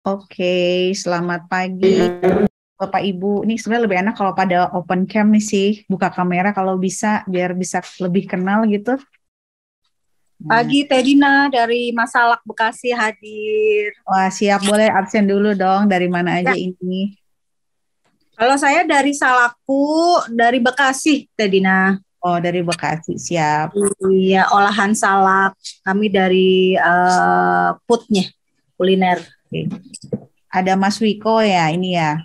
Oke, selamat pagi iya. Bapak Ibu. Ini sebenarnya lebih enak kalau pada open cam nih sih, buka kamera kalau bisa biar bisa lebih kenal gitu. Pagi nah. Tedina dari Masalak Bekasi hadir. Wah, siap boleh absen dulu dong dari mana aja ya. ini? Kalau saya dari Salaku, dari Bekasi, Tedina. Oh, dari Bekasi, siap. Iya, olahan salak. Kami dari uh, Putnya, kuliner. Oke. Ada Mas Wiko ya ini ya.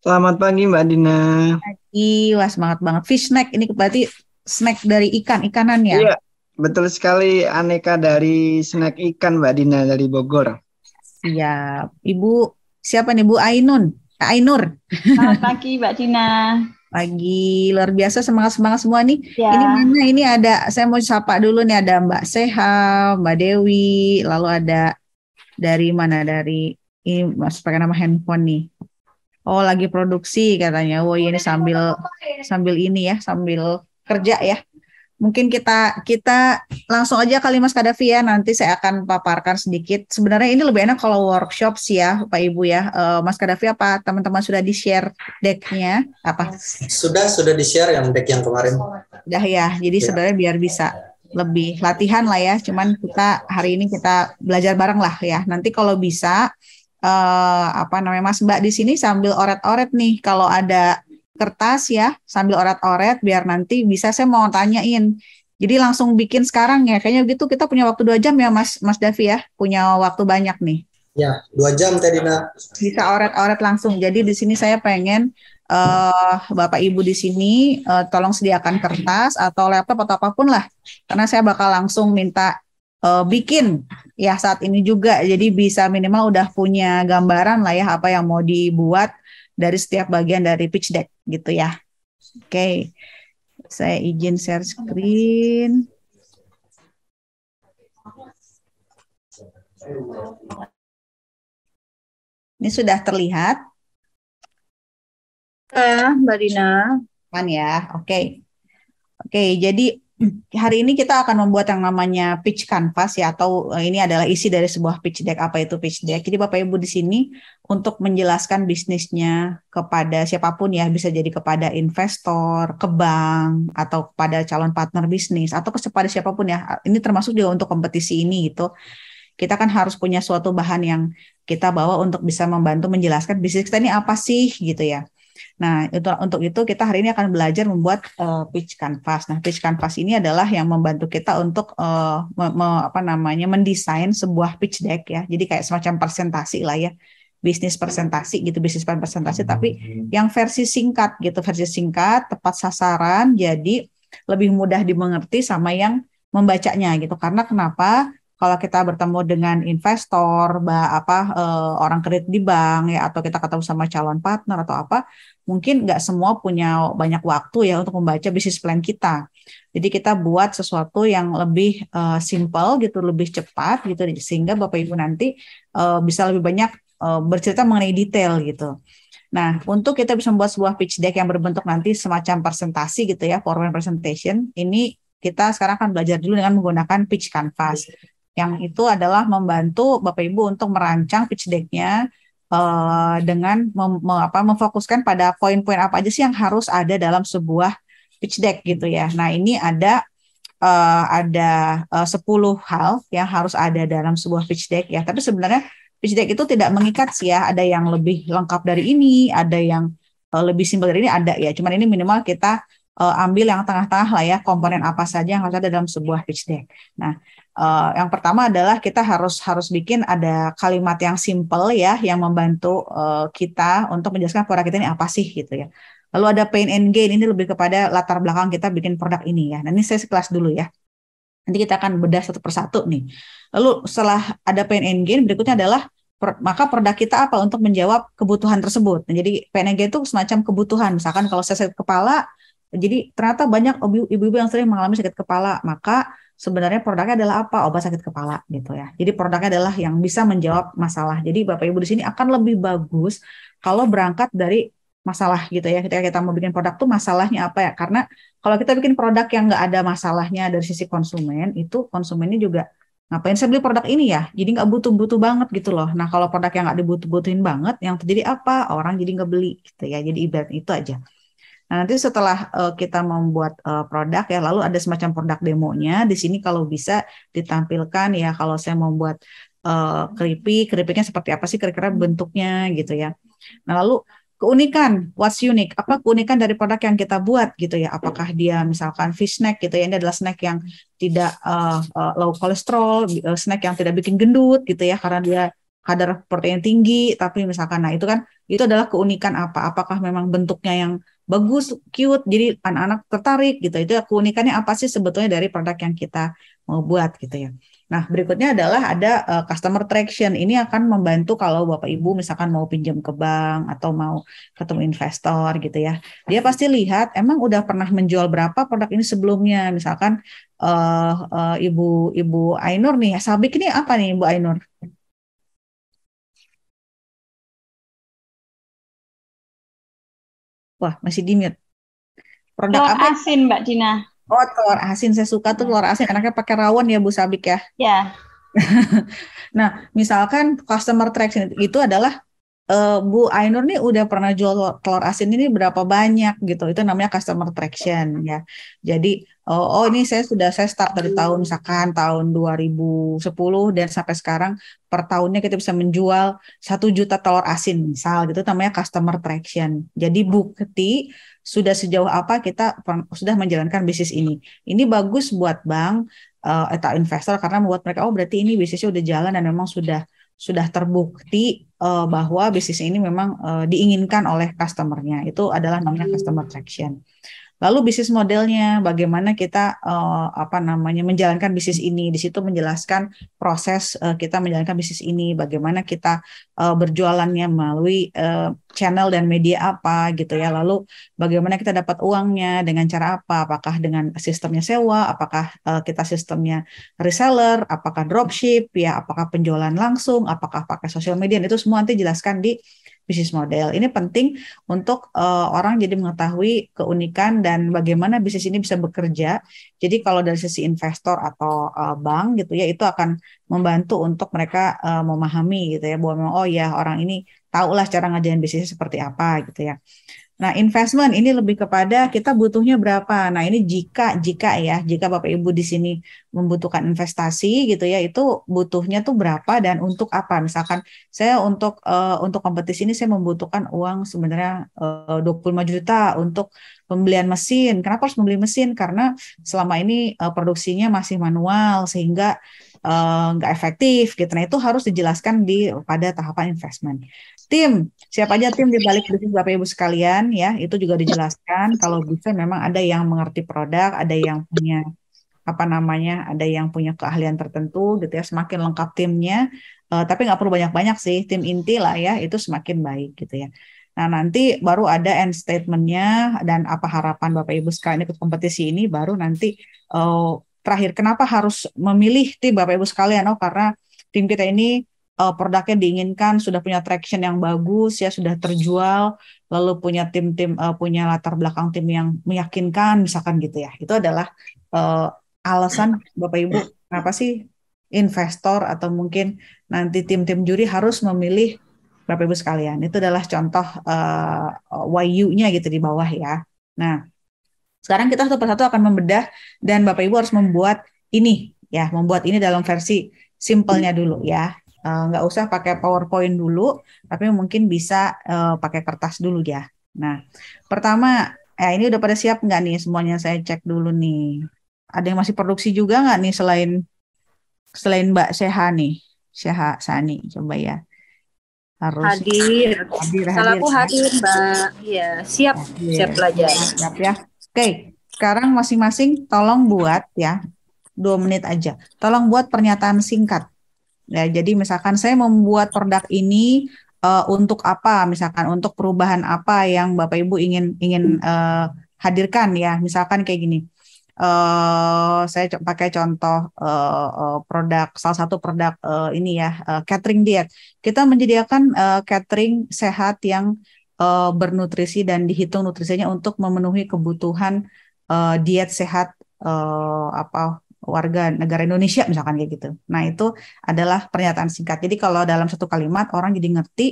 Selamat pagi Mbak Dina. Pagi, wah semangat banget. Fish snack ini berarti snack dari ikan, ikanan ya? Iya, betul sekali aneka dari snack ikan Mbak Dina dari Bogor. Iya, Ibu siapa nih Bu Ainun? Ainur. Selamat pagi Mbak Dina pagi luar biasa semangat semangat semua nih ya. ini mana ini ada saya mau sapa dulu nih ada Mbak Seha Mbak Dewi lalu ada dari mana dari ini mas pakai nama handphone nih oh lagi produksi katanya wow oh, iya, ini sambil sambil ini ya sambil kerja ya mungkin kita kita langsung aja kali Mas Kadafi ya nanti saya akan paparkan sedikit sebenarnya ini lebih enak kalau workshop sih ya Pak Ibu ya uh, Mas Kadafi apa teman-teman sudah di share decknya apa sudah sudah di share yang deck yang kemarin sudah ya jadi ya. sebenarnya biar bisa lebih latihan lah ya. Cuman kita hari ini kita belajar bareng lah ya. Nanti kalau bisa uh, apa namanya Mas Mbak di sini sambil oret-oret nih kalau ada kertas ya sambil oret-oret biar nanti bisa saya mau tanyain. Jadi langsung bikin sekarang ya. Kayaknya gitu kita punya waktu dua jam ya Mas Mas Davi ya. Punya waktu banyak nih. Ya, dua jam tadi nak. Bisa oret-oret langsung. Jadi di sini saya pengen uh, Bapak Ibu di sini uh, tolong sediakan kertas atau laptop atau apapun lah karena saya bakal langsung minta uh, bikin ya saat ini juga jadi bisa minimal udah punya gambaran lah ya apa yang mau dibuat dari setiap bagian dari pitch deck gitu ya. Oke. Okay. Saya izin share screen. Ini sudah terlihat eh, Mbak Dina. kan ya, oke. Okay. Oke, okay, jadi hari ini kita akan membuat yang namanya pitch canvas ya atau eh, ini adalah isi dari sebuah pitch deck. Apa itu pitch deck? Jadi Bapak Ibu di sini untuk menjelaskan bisnisnya kepada siapapun ya, bisa jadi kepada investor, ke bank atau kepada calon partner bisnis atau kepada siapapun ya. Ini termasuk juga untuk kompetisi ini gitu kita kan harus punya suatu bahan yang kita bawa untuk bisa membantu menjelaskan bisnis kita ini apa sih gitu ya. Nah, itu, untuk itu kita hari ini akan belajar membuat uh, pitch canvas. Nah, pitch canvas ini adalah yang membantu kita untuk uh, me, me, apa namanya mendesain sebuah pitch deck ya. Jadi kayak semacam presentasi lah ya bisnis presentasi gitu bisnis plan presentasi tapi hmm. yang versi singkat gitu versi singkat tepat sasaran jadi lebih mudah dimengerti sama yang membacanya gitu karena kenapa kalau kita bertemu dengan investor, bah, apa uh, orang kredit di bank ya atau kita ketemu sama calon partner atau apa, mungkin nggak semua punya banyak waktu ya untuk membaca bisnis plan kita. Jadi kita buat sesuatu yang lebih uh, simple gitu, lebih cepat gitu sehingga Bapak Ibu nanti uh, bisa lebih banyak uh, bercerita mengenai detail gitu. Nah, untuk kita bisa membuat sebuah pitch deck yang berbentuk nanti semacam presentasi gitu ya, PowerPoint presentation, ini kita sekarang akan belajar dulu dengan menggunakan pitch canvas yang itu adalah membantu Bapak Ibu untuk merancang pitch deck-nya uh, dengan mem, me, apa, memfokuskan pada poin-poin apa aja sih yang harus ada dalam sebuah pitch deck gitu ya. Nah, ini ada uh, ada eh, uh, 10 hal yang harus ada dalam sebuah pitch deck ya. Tapi sebenarnya pitch deck itu tidak mengikat sih ya. Ada yang lebih lengkap dari ini, ada yang uh, lebih simpel dari ini ada ya. Cuman ini minimal kita uh, ambil yang tengah-tengah lah ya komponen apa saja yang harus ada dalam sebuah pitch deck. Nah, uh, yang pertama adalah kita harus harus bikin ada kalimat yang simple ya yang membantu uh, kita untuk menjelaskan produk kita ini apa sih gitu ya. Lalu ada pain and gain ini lebih kepada latar belakang kita bikin produk ini ya. Nah ini saya sekelas dulu ya. Nanti kita akan bedah satu persatu nih. Lalu setelah ada pain and gain berikutnya adalah per, maka produk kita apa untuk menjawab kebutuhan tersebut. Nah, jadi pain itu semacam kebutuhan. Misalkan kalau saya sakit kepala, jadi ternyata banyak ibu-ibu yang sering mengalami sakit kepala, maka sebenarnya produknya adalah apa obat sakit kepala gitu ya. Jadi produknya adalah yang bisa menjawab masalah. Jadi Bapak Ibu di sini akan lebih bagus kalau berangkat dari masalah gitu ya. Ketika kita mau bikin produk tuh masalahnya apa ya? Karena kalau kita bikin produk yang nggak ada masalahnya dari sisi konsumen, itu konsumennya juga ngapain saya beli produk ini ya? Jadi nggak butuh-butuh banget gitu loh. Nah kalau produk yang nggak dibutuh-butuhin banget, yang terjadi apa? Orang jadi nggak beli gitu ya. Jadi ibarat itu aja. Nah, nanti setelah uh, kita membuat uh, produk ya, lalu ada semacam produk demonya. Di sini kalau bisa ditampilkan ya kalau saya membuat uh, eh, keripik, keripiknya seperti apa sih kira-kira hmm. bentuknya gitu ya. Nah, lalu keunikan, what's unique? Apa keunikan dari produk yang kita buat gitu ya? Apakah dia misalkan fish snack gitu ya? Ini adalah snack yang tidak uh, uh, low kolesterol, uh, snack yang tidak bikin gendut gitu ya karena dia kadar protein tinggi, tapi misalkan nah itu kan itu adalah keunikan apa? Apakah memang bentuknya yang bagus, cute, jadi anak-anak tertarik gitu. Itu keunikannya apa sih sebetulnya dari produk yang kita mau buat gitu ya. Nah, berikutnya adalah ada uh, customer traction. Ini akan membantu kalau Bapak Ibu misalkan mau pinjam ke bank atau mau ketemu investor gitu ya. Dia pasti lihat emang udah pernah menjual berapa produk ini sebelumnya. Misalkan uh, uh, Ibu Ibu Ainur nih, sabik ini apa nih Ibu Ainur? Wah, masih di mute. Produk telur apa? asin, Mbak Dina. Oh, telur asin. Saya suka tuh telur asin. Enaknya pakai rawon ya, Bu Sabik ya? Ya. nah, misalkan customer traction itu adalah uh, Bu Ainur nih udah pernah jual telur asin ini berapa banyak gitu. Itu namanya customer traction ya. Jadi oh, oh ini saya sudah saya start dari tahun misalkan tahun 2010 dan sampai sekarang per tahunnya kita bisa menjual satu juta telur asin misal gitu namanya customer traction. Jadi bukti sudah sejauh apa kita sudah menjalankan bisnis ini. Ini bagus buat bank eh, atau investor karena membuat mereka oh berarti ini bisnisnya udah jalan dan memang sudah sudah terbukti uh, bahwa bisnis ini memang uh, diinginkan oleh customernya itu adalah namanya customer traction. Lalu bisnis modelnya, bagaimana kita uh, apa namanya menjalankan bisnis ini. Di situ menjelaskan proses uh, kita menjalankan bisnis ini, bagaimana kita uh, berjualannya melalui uh, channel dan media apa gitu ya. Lalu bagaimana kita dapat uangnya dengan cara apa? Apakah dengan sistemnya sewa, apakah uh, kita sistemnya reseller, apakah dropship ya, apakah penjualan langsung, apakah pakai sosial media. Itu semua nanti jelaskan di bisnis model. Ini penting untuk uh, orang jadi mengetahui keunikan dan bagaimana bisnis ini bisa bekerja. Jadi kalau dari sisi investor atau uh, bank gitu ya itu akan membantu untuk mereka uh, memahami gitu ya bahwa oh ya orang ini tahulah cara ngajarin bisnisnya seperti apa gitu ya. Nah, investment ini lebih kepada kita butuhnya berapa. Nah, ini jika jika ya, jika Bapak Ibu di sini membutuhkan investasi gitu ya, itu butuhnya tuh berapa dan untuk apa? Misalkan saya untuk uh, untuk kompetisi ini saya membutuhkan uang sebenarnya eh, uh, 25 juta untuk pembelian mesin. Kenapa harus membeli mesin? Karena selama ini uh, produksinya masih manual sehingga Eh, nggak uh, efektif gitu. Nah itu harus dijelaskan di pada tahapan investment. Tim, siapa aja tim di balik bisnis Bapak Ibu sekalian ya, itu juga dijelaskan. Kalau bisa memang ada yang mengerti produk, ada yang punya apa namanya, ada yang punya keahlian tertentu gitu ya. Semakin lengkap timnya, uh, tapi nggak perlu banyak-banyak sih. Tim inti lah ya, itu semakin baik gitu ya. Nah, nanti baru ada end statementnya dan apa harapan Bapak Ibu sekalian ikut kompetisi ini baru nanti uh, terakhir kenapa harus memilih tim Bapak Ibu sekalian oh karena tim kita ini uh, produknya diinginkan sudah punya traction yang bagus ya sudah terjual lalu punya tim-tim uh, punya latar belakang tim yang meyakinkan misalkan gitu ya itu adalah uh, alasan bapak ibu kenapa sih investor atau mungkin nanti tim-tim juri harus memilih bapak ibu sekalian itu adalah contoh uh, YU-nya gitu di bawah ya nah sekarang kita satu persatu akan membedah dan Bapak Ibu harus membuat ini ya, membuat ini dalam versi simpelnya dulu ya. Eh, nggak uh, usah pakai PowerPoint dulu, tapi mungkin bisa uh, pakai kertas dulu ya. Nah, pertama, ya ini udah pada siap nggak nih semuanya? Saya cek dulu nih. Ada yang masih produksi juga nggak nih selain selain Mbak Seha nih, Seha Sani, coba ya harus hadir. hadir, hadir. Salah aku hadir, Mbak. Iya, siap, hadir. siap belajar. Siap ya. Oke, sekarang masing-masing tolong buat ya dua menit aja. Tolong buat pernyataan singkat. Ya, jadi misalkan saya membuat produk ini uh, untuk apa? Misalkan untuk perubahan apa yang Bapak Ibu ingin ingin uh, hadirkan ya. Misalkan kayak gini. Uh, saya co pakai contoh uh, uh, produk salah satu produk uh, ini ya uh, catering diet. Kita menyediakan uh, catering sehat yang uh, bernutrisi dan dihitung nutrisinya untuk memenuhi kebutuhan uh, diet sehat uh, apa warga negara Indonesia misalkan kayak gitu. Nah itu adalah pernyataan singkat. Jadi kalau dalam satu kalimat orang jadi ngerti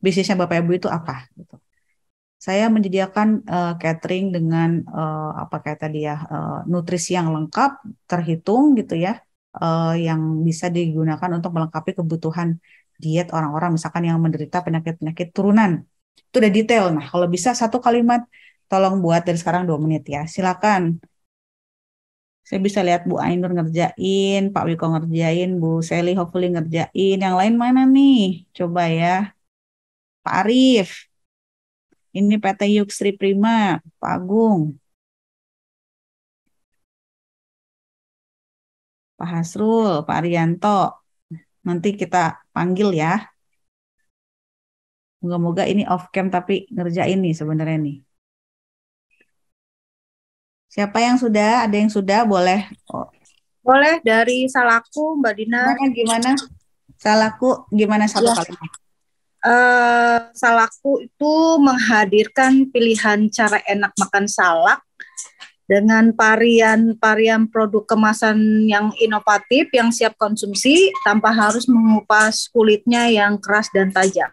bisnisnya bapak ibu itu apa. Gitu. Saya menyediakan uh, catering dengan uh, apa kayak tadi ya uh, nutrisi yang lengkap terhitung gitu ya uh, yang bisa digunakan untuk melengkapi kebutuhan diet orang-orang misalkan yang menderita penyakit-penyakit turunan itu udah detail. Nah, kalau bisa satu kalimat, tolong buat dari sekarang dua menit ya. Silakan. Saya bisa lihat Bu Ainur ngerjain, Pak Wiko ngerjain, Bu Sally hopefully ngerjain. Yang lain mana nih? Coba ya. Pak Arif. Ini PT Yuksri Prima, Pak Agung. Pak Hasrul, Pak Arianto. Nanti kita panggil ya. Moga-moga ini off cam tapi ngerjain nih sebenarnya nih. Siapa yang sudah? Ada yang sudah? Boleh. Oh. Boleh dari salahku Mbak Dina. Gimana? gimana? Salahku gimana satu ya. kali? Uh, eh, Salaku itu menghadirkan pilihan cara enak makan salak dengan varian-varian produk kemasan yang inovatif yang siap konsumsi tanpa harus mengupas kulitnya yang keras dan tajam.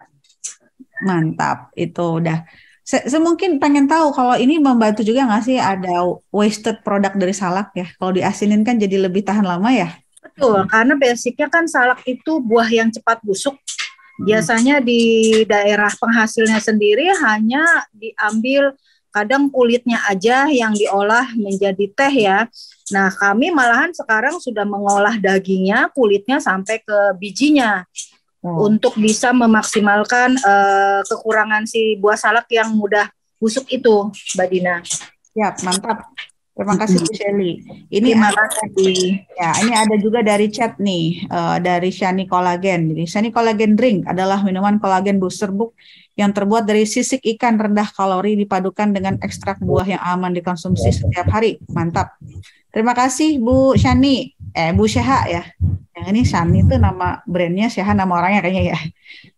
Mantap, itu udah. Se mungkin pengen tahu kalau ini membantu juga nggak sih ada wasted product dari salak ya? Kalau diasinin kan jadi lebih tahan lama ya? Betul, karena basicnya kan salak itu buah yang cepat busuk. Hmm. Biasanya di daerah penghasilnya sendiri hanya diambil kadang kulitnya aja yang diolah menjadi teh ya. Nah, kami malahan sekarang sudah mengolah dagingnya, kulitnya sampai ke bijinya oh. untuk bisa memaksimalkan uh, kekurangan si buah salak yang mudah busuk itu, Mbak Dina. Ya, mantap. Terima kasih Bu hmm. Shelly. Ini Terima kasih. ya, ini ada juga dari chat nih uh, dari Shani Collagen. Jadi Shani Collagen Drink adalah minuman kolagen booster book yang terbuat dari sisik ikan rendah kalori dipadukan dengan ekstrak buah yang aman dikonsumsi setiap hari. Mantap. Terima kasih Bu Shani eh Bu Syaha ya. Yang ini Shani itu nama brandnya Syaha nama orangnya kayaknya ya.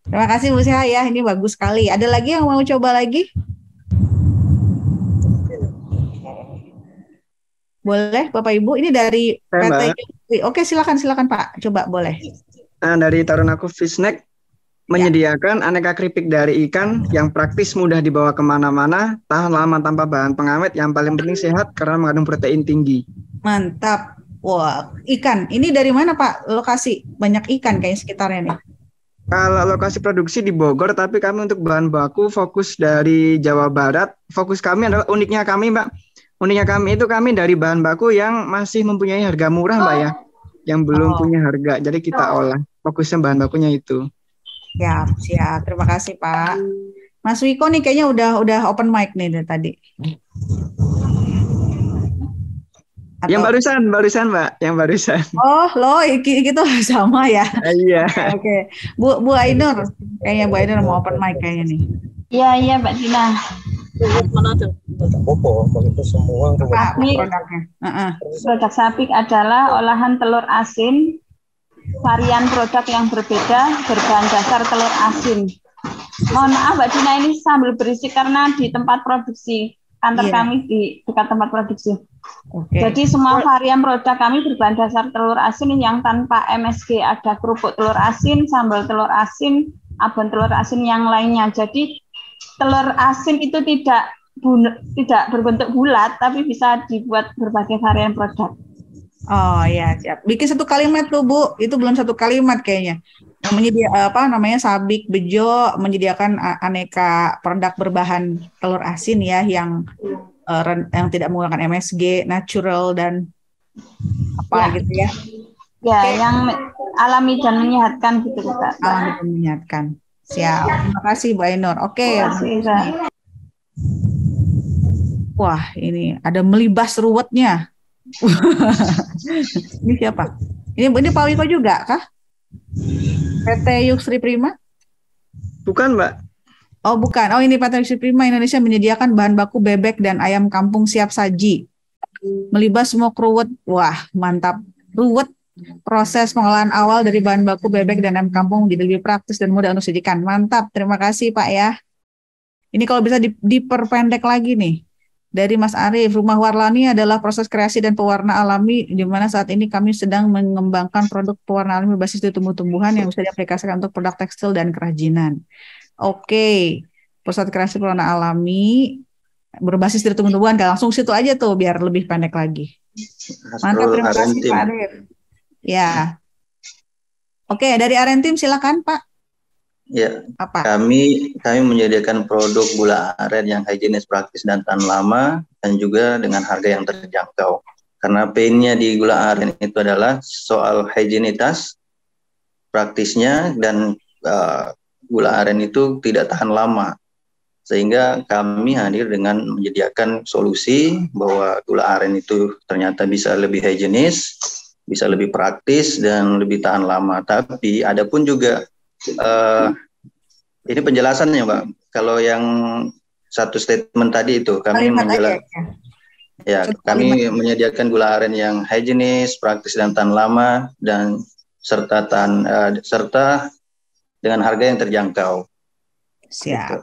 Terima kasih Bu Syaha ya, ini bagus sekali. Ada lagi yang mau coba lagi? Boleh Bapak Ibu, ini dari PT Oke, silakan silakan Pak. Coba boleh. Nah, dari Tarunaku Fish Snack menyediakan ya. aneka keripik dari ikan yang praktis mudah dibawa kemana-mana, tahan lama tanpa bahan pengawet, yang paling penting sehat karena mengandung protein tinggi. Mantap. Wah, ikan. Ini dari mana Pak? Lokasi banyak ikan kayak sekitarnya nih. Kalau lokasi produksi di Bogor, tapi kami untuk bahan baku fokus dari Jawa Barat. Fokus kami adalah uniknya kami, Mbak. Uniknya kami itu kami dari bahan baku yang masih mempunyai harga murah, Mbak ya, yang belum oh. punya harga. Jadi kita oh. olah. Fokusnya bahan bakunya itu. Ya, siap. Terima kasih Pak. Mas Wiko nih kayaknya udah udah open mic nih dari tadi. Atau... Yang barusan, barusan Mbak, yang barusan. Oh, lo iki gitu sama ya. Eh, iya. Oke. Bu Bu Ainur, kayaknya Bu Ainur mau open mic kayaknya nih. Iya, iya Mbak Dina. Mana tuh? Bobo, itu semua Produk sapi adalah olahan telur asin varian produk yang berbeda berbahan dasar telur asin. Mohon maaf Mbak Dina ini sambil berisik karena di tempat produksi antar yeah. kami di dekat tempat produksi. Okay. Jadi semua varian produk kami berbahan dasar telur asin yang tanpa MSG ada kerupuk telur asin, sambal telur asin, abon telur asin yang lainnya. Jadi telur asin itu tidak tidak berbentuk bulat tapi bisa dibuat berbagai varian produk. Oh ya siap. Bikin satu kalimat tuh Bu. Itu belum satu kalimat kayaknya. Menyedia apa namanya sabik bejo menyediakan aneka produk berbahan telur asin ya yang uh, yang tidak menggunakan MSG, natural dan apa ya. gitu ya. Ya, okay. yang alami dan menyehatkan gitu kita. Alami dan menyehatkan. Siap. Terima kasih Bu Ainur. Oke. Okay. Wah, ini ada melibas ruwetnya ini siapa? Ini ini Pak Wiko juga kah? PT Yuksri Prima? Bukan, Mbak. Oh, bukan. Oh, ini PT Yuksri Prima Indonesia menyediakan bahan baku bebek dan ayam kampung siap saji. Melibas semua keruwet. Wah, mantap. Ruwet. Proses pengolahan awal dari bahan baku bebek dan ayam kampung jadi lebih praktis dan mudah untuk disajikan. Mantap. Terima kasih, Pak ya. Ini kalau bisa diperpendek lagi nih dari Mas Arief, Rumah Warlani adalah proses kreasi dan pewarna alami di mana saat ini kami sedang mengembangkan produk pewarna alami di tumbuh-tumbuhan yang bisa diaplikasikan untuk produk tekstil dan kerajinan. Oke, okay. pusat kreasi pewarna alami berbasis di tumbuh-tumbuhan. Langsung situ aja tuh biar lebih pendek lagi. Mantap, terima kasih Pak Arief. Ya. Oke, okay, dari Arentim silakan Pak. Ya, apa? Kami kami menyediakan produk gula aren yang higienis praktis dan tahan lama dan juga dengan harga yang terjangkau. Karena painnya di gula aren itu adalah soal higienitas, praktisnya dan uh, gula aren itu tidak tahan lama. Sehingga kami hadir dengan menyediakan solusi bahwa gula aren itu ternyata bisa lebih higienis, bisa lebih praktis dan lebih tahan lama. Tapi ada pun juga uh, ini penjelasannya, Mbak. Kalau yang satu statement tadi itu kami menjelaskan. Ya, ya kami menyediakan gula aren yang higienis, praktis dan tahan lama dan serta tahan uh, serta dengan harga yang terjangkau. Siap. Gitu.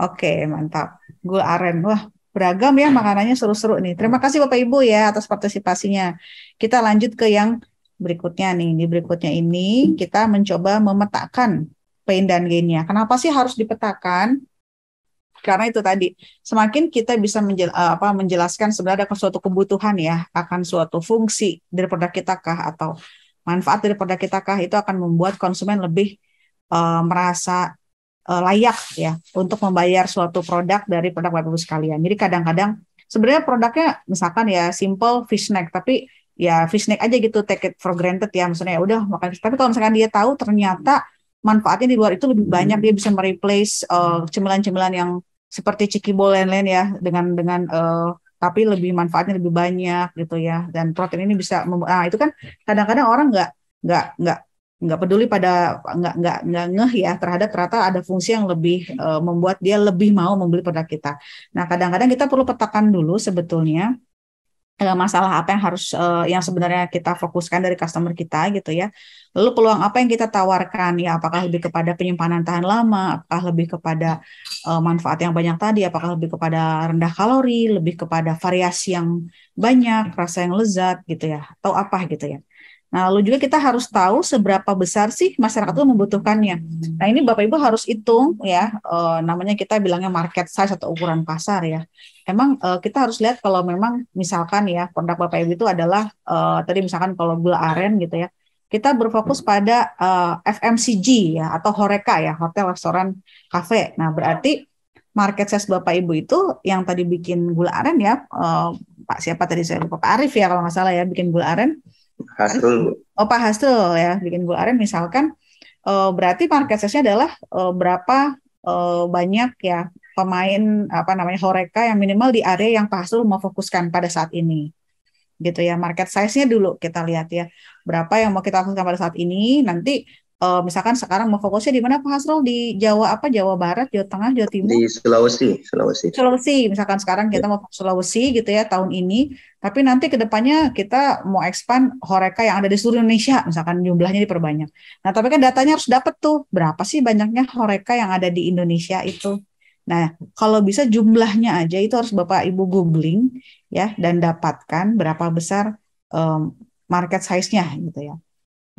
Oke, mantap. Gula aren. Wah, beragam ya makanannya seru-seru nih. Terima kasih Bapak Ibu ya atas partisipasinya. Kita lanjut ke yang berikutnya nih, di berikutnya ini kita mencoba memetakan pain dan gainnya. Kenapa sih harus dipetakan? Karena itu tadi, semakin kita bisa menjel, eh, apa, menjelaskan sebenarnya ada suatu kebutuhan ya akan suatu fungsi dari produk kita kah atau manfaat dari produk kita kah itu akan membuat konsumen lebih uh, merasa uh, layak ya untuk membayar suatu produk dari produk web sekalian. Jadi kadang-kadang sebenarnya produknya misalkan ya simple fish snack, tapi ya fishnet aja gitu take it for granted ya maksudnya ya udah makan tapi kalau misalkan dia tahu ternyata manfaatnya di luar itu lebih hmm. banyak dia bisa mereplace cemilan eh, cemilan-cemilan yang seperti ciki lain-lain ya dengan dengan uh, tapi lebih manfaatnya lebih banyak gitu ya dan protein ini bisa mem- nah itu kan kadang-kadang orang nggak nggak nggak nggak peduli pada nggak nggak nggak ngeh ya terhadap ternyata ada fungsi yang lebih uh, membuat dia lebih mau membeli produk kita. Nah kadang-kadang kita perlu petakan dulu sebetulnya Eh, masalah apa yang harus uh, yang sebenarnya kita fokuskan dari customer kita gitu ya. Lalu peluang apa yang kita tawarkan ya apakah lebih kepada penyimpanan tahan lama, apakah lebih kepada uh, manfaat yang banyak tadi, apakah lebih kepada rendah kalori, lebih kepada variasi yang banyak, rasa yang lezat gitu ya atau apa gitu ya. Nah, lalu juga kita harus tahu seberapa besar sih masyarakat itu membutuhkannya. Nah, ini Bapak Ibu harus hitung ya, uh, namanya kita bilangnya market size atau ukuran pasar ya. Emang uh, kita harus lihat kalau memang misalkan ya produk Bapak Ibu itu adalah uh, tadi misalkan kalau gula aren gitu ya, kita berfokus pada uh, FMCG ya atau horeca ya, hotel, restoran, kafe. Nah, berarti market size Bapak Ibu itu yang tadi bikin gula aren ya, uh, Pak siapa tadi saya lupa Pak Arif ya kalau nggak salah ya bikin gula aren Hasrul. Oh Pak Hasrul ya bikin gula aren misalkan uh, berarti market size-nya adalah uh, berapa uh, banyak ya pemain apa namanya horeca yang minimal di area yang Pak Hasrul mau fokuskan pada saat ini gitu ya market size-nya dulu kita lihat ya berapa yang mau kita fokuskan pada saat ini nanti uh, misalkan sekarang mau fokusnya di mana Pak Hasrul di Jawa apa Jawa Barat Jawa Tengah Jawa Timur di Sulawesi Sulawesi Sulawesi misalkan sekarang kita yeah. mau Sulawesi gitu ya tahun ini tapi nanti kedepannya kita mau expand horeca yang ada di seluruh Indonesia misalkan jumlahnya diperbanyak nah tapi kan datanya harus dapat tuh berapa sih banyaknya horeca yang ada di Indonesia itu Nah, kalau bisa jumlahnya aja itu harus Bapak Ibu googling ya dan dapatkan berapa besar um, market size-nya gitu ya.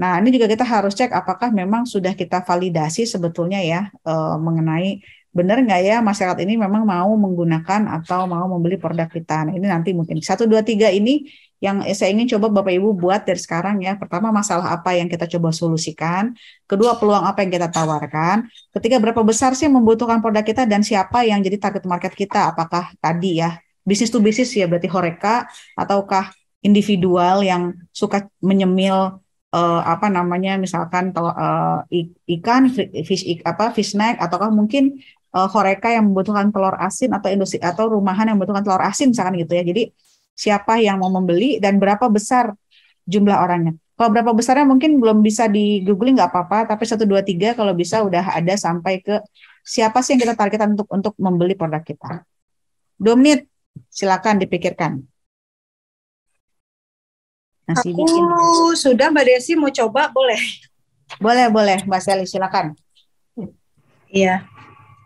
Nah, ini juga kita harus cek apakah memang sudah kita validasi sebetulnya ya eh, mengenai benar nggak ya masyarakat ini memang mau menggunakan atau mau membeli produk kita. Nah, ini nanti mungkin satu dua tiga ini yang saya ingin coba Bapak Ibu buat dari sekarang ya. Pertama masalah apa yang kita coba solusikan, kedua peluang apa yang kita tawarkan, ketiga berapa besar sih yang membutuhkan produk kita dan siapa yang jadi target market kita? Apakah tadi ya bisnis to bisnis ya berarti horeka ataukah individual yang suka menyemil uh, apa namanya misalkan uh, ikan fish ik, apa fish snack ataukah mungkin uh, horeca yang membutuhkan telur asin atau industri atau rumahan yang membutuhkan telur asin misalkan gitu ya. Jadi siapa yang mau membeli dan berapa besar jumlah orangnya. Kalau berapa besarnya mungkin belum bisa di googling nggak apa-apa, tapi satu dua tiga kalau bisa udah ada sampai ke siapa sih yang kita targetkan untuk untuk membeli produk kita. Dua menit, silakan dipikirkan. Nasi Aku bikin. sudah Mbak Desi mau coba boleh? Boleh boleh Mbak Sally silakan. Iya.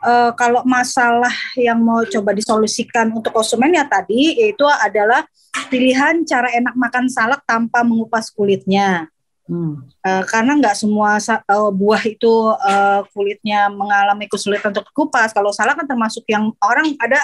Uh, kalau masalah yang mau coba disolusikan untuk konsumen ya tadi yaitu adalah pilihan cara enak makan salak tanpa mengupas kulitnya. Hmm. Uh, karena nggak semua uh, buah itu uh, kulitnya mengalami kesulitan untuk kupas. Kalau salah kan termasuk yang orang ada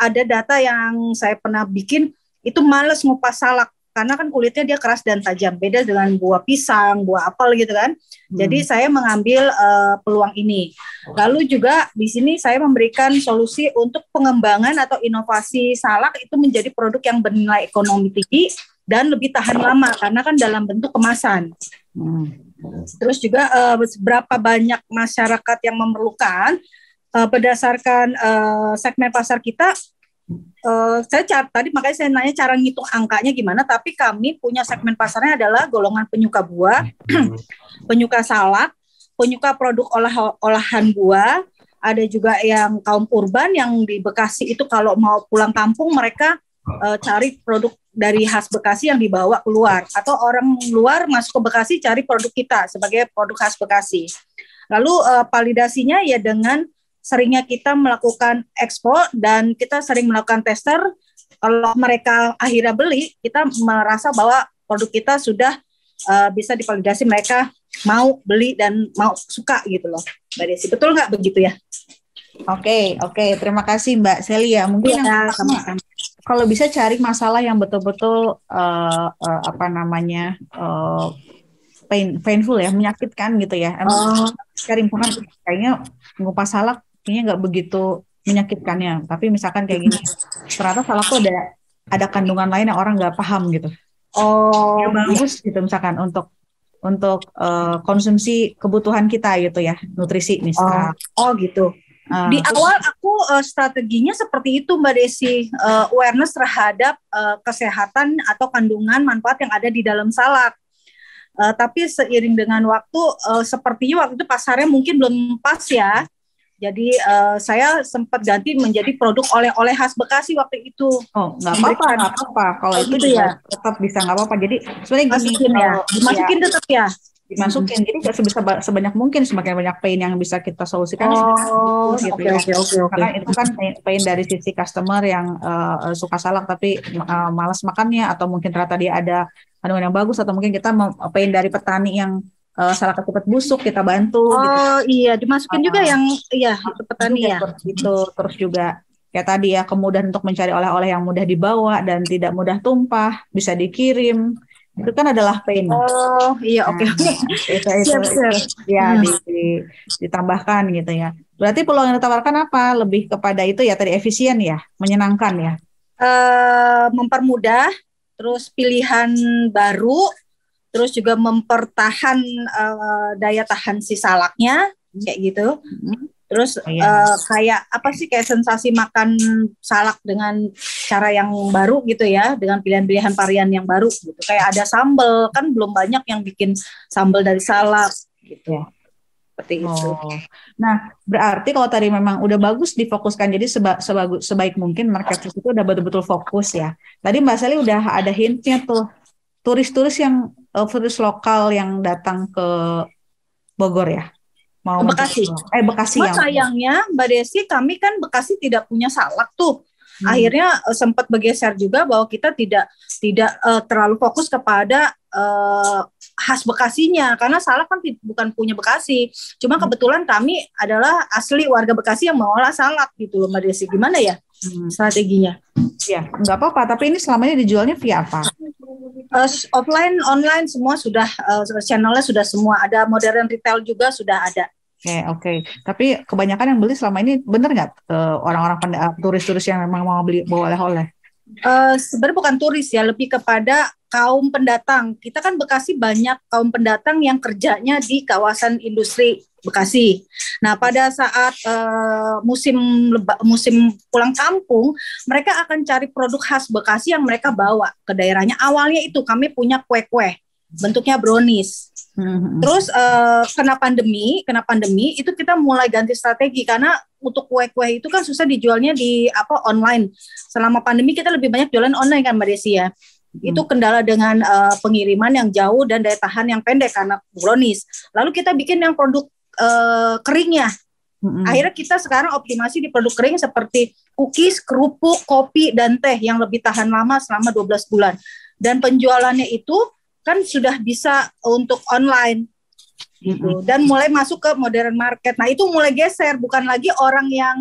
ada data yang saya pernah bikin itu males ngupas salak karena kan kulitnya dia keras dan tajam beda dengan buah pisang buah apel gitu kan hmm. jadi saya mengambil uh, peluang ini lalu juga di sini saya memberikan solusi untuk pengembangan atau inovasi salak itu menjadi produk yang bernilai ekonomi tinggi dan lebih tahan lama karena kan dalam bentuk kemasan hmm. terus juga uh, eh, berapa banyak masyarakat yang memerlukan eh, berdasarkan uh, segmen pasar kita Uh, saya car tadi makanya saya nanya cara ngitung angkanya gimana tapi kami punya segmen pasarnya adalah golongan penyuka buah, hmm. penyuka salad, penyuka produk olah olahan buah, ada juga yang kaum urban yang di Bekasi itu kalau mau pulang kampung mereka uh, cari produk dari khas Bekasi yang dibawa keluar atau orang luar masuk ke Bekasi cari produk kita sebagai produk khas Bekasi. Lalu uh, validasinya ya dengan seringnya kita melakukan expo dan kita sering melakukan tester kalau mereka akhirnya beli kita merasa bahwa produk kita sudah uh, bisa divalidasi mereka mau beli dan mau suka gitu loh Mbak Desi betul nggak begitu ya Oke okay, oke okay. terima kasih Mbak Celia ya. mungkin ya, yang sama kalau bisa cari masalah yang betul-betul uh, uh, apa namanya uh, pain painful ya menyakitkan gitu ya emang oh. cari kayaknya ngupas salak ini nggak begitu menyakitkannya tapi misalkan kayak gini ternyata tuh ada ada kandungan lain yang orang nggak paham gitu oh ya, bagus gitu misalkan untuk untuk uh, konsumsi kebutuhan kita gitu ya nutrisi misalnya oh, oh gitu Uh, di awal aku uh, strateginya seperti itu Mbak Desi uh, awareness terhadap uh, kesehatan atau kandungan manfaat yang ada di dalam salad. Uh, tapi seiring dengan waktu uh, sepertinya waktu itu pasarnya mungkin belum pas ya. Jadi uh, saya sempat ganti menjadi produk oleh-oleh khas Bekasi waktu itu. Oh, nggak apa-apa, nggak apa-apa. Kalau oh, itu gitu ya tetap bisa nggak apa-apa. Jadi sebenarnya masukin ya, dimasukin ya. tetap ya dimasukin. Jadi nggak sebisa sebanyak mungkin semakin banyak pain yang bisa kita solusikan. Oh, gitu ya. oke oke oke. Karena itu kan pain, pain dari sisi customer yang uh, suka salak tapi uh, eh, malas makannya atau mungkin ternyata dia ada kandungan yang bagus atau mungkin kita pain dari petani yang uh, salah ketupat busuk kita bantu. Gitu. Oh gitu. iya, dimasukin uh, juga ah, ah. yang iya petani ya. gitu, terus juga kayak tadi ya kemudahan untuk mencari oleh-oleh yang mudah dibawa dan tidak mudah tumpah, bisa dikirim. Itu kan adalah pain. Oh iya, oke. okay. Nah, itu, siap, siap. Itu, ya hmm. di, di, ditambahkan gitu ya. Berarti peluang yang ditawarkan apa? Lebih kepada itu ya tadi efisien ya, menyenangkan ya. Uh, mempermudah, terus pilihan baru, terus juga mempertahan uh, daya tahan si salaknya hmm. kayak gitu. Hmm. Terus uh, kayak apa sih kayak sensasi makan salak dengan cara yang baru gitu ya, dengan pilihan-pilihan varian yang baru gitu. Kayak ada sambel kan belum banyak yang bikin sambel dari salak gitu. Ya. Seperti oh. Nah, berarti kalau tadi memang udah bagus difokuskan jadi seba, seba, sebaik mungkin market itu udah betul-betul fokus ya. Tadi Mbak Sally udah ada hintnya tuh turis-turis yang uh, virus lokal yang datang ke Bogor ya? Mau Bekasi. Eh Bekasi Cuma sayangnya Mbak Desi kami kan Bekasi tidak punya salak tuh. Hmm. Akhirnya uh, sempat bergeser juga bahwa kita tidak tidak uh, terlalu fokus kepada uh, khas Bekasinya karena salak kan bukan punya Bekasi. Cuma hmm. kebetulan kami adalah asli warga Bekasi yang mengolah salak gitu loh Mbak Desi. Gimana ya hmm. strateginya? Ya, nggak apa-apa. Tapi ini selamanya dijualnya via apa? uh, offline, online semua sudah uh, channelnya sudah semua ada modern retail juga sudah ada. Oke okay, oke, okay. tapi kebanyakan yang beli selama ini benar nggak uh, orang-orang turis-turis yang memang mau beli bawa oleh-oleh? Uh, Sebenarnya bukan turis ya, lebih kepada kaum pendatang. Kita kan Bekasi banyak kaum pendatang yang kerjanya di kawasan industri Bekasi. Nah, pada saat uh, musim leba, musim pulang kampung, mereka akan cari produk khas Bekasi yang mereka bawa ke daerahnya. Awalnya itu kami punya kue-kue, bentuknya brownies. Hmm. Terus uh, kena pandemi, kena pandemi itu kita mulai ganti strategi karena untuk kue-kue itu kan susah dijualnya di apa online. Selama pandemi kita lebih banyak jualan online kan Mbak Desi ya. Hmm. itu kendala dengan uh, pengiriman yang jauh dan daya tahan yang pendek karena brownies. Lalu kita bikin yang produk uh, keringnya. Hmm. Akhirnya kita sekarang optimasi di produk kering seperti cookies, kerupuk, kopi, dan teh yang lebih tahan lama selama 12 bulan. Dan penjualannya itu kan sudah bisa untuk online gitu hmm. dan mulai masuk ke modern market. Nah, itu mulai geser bukan lagi orang yang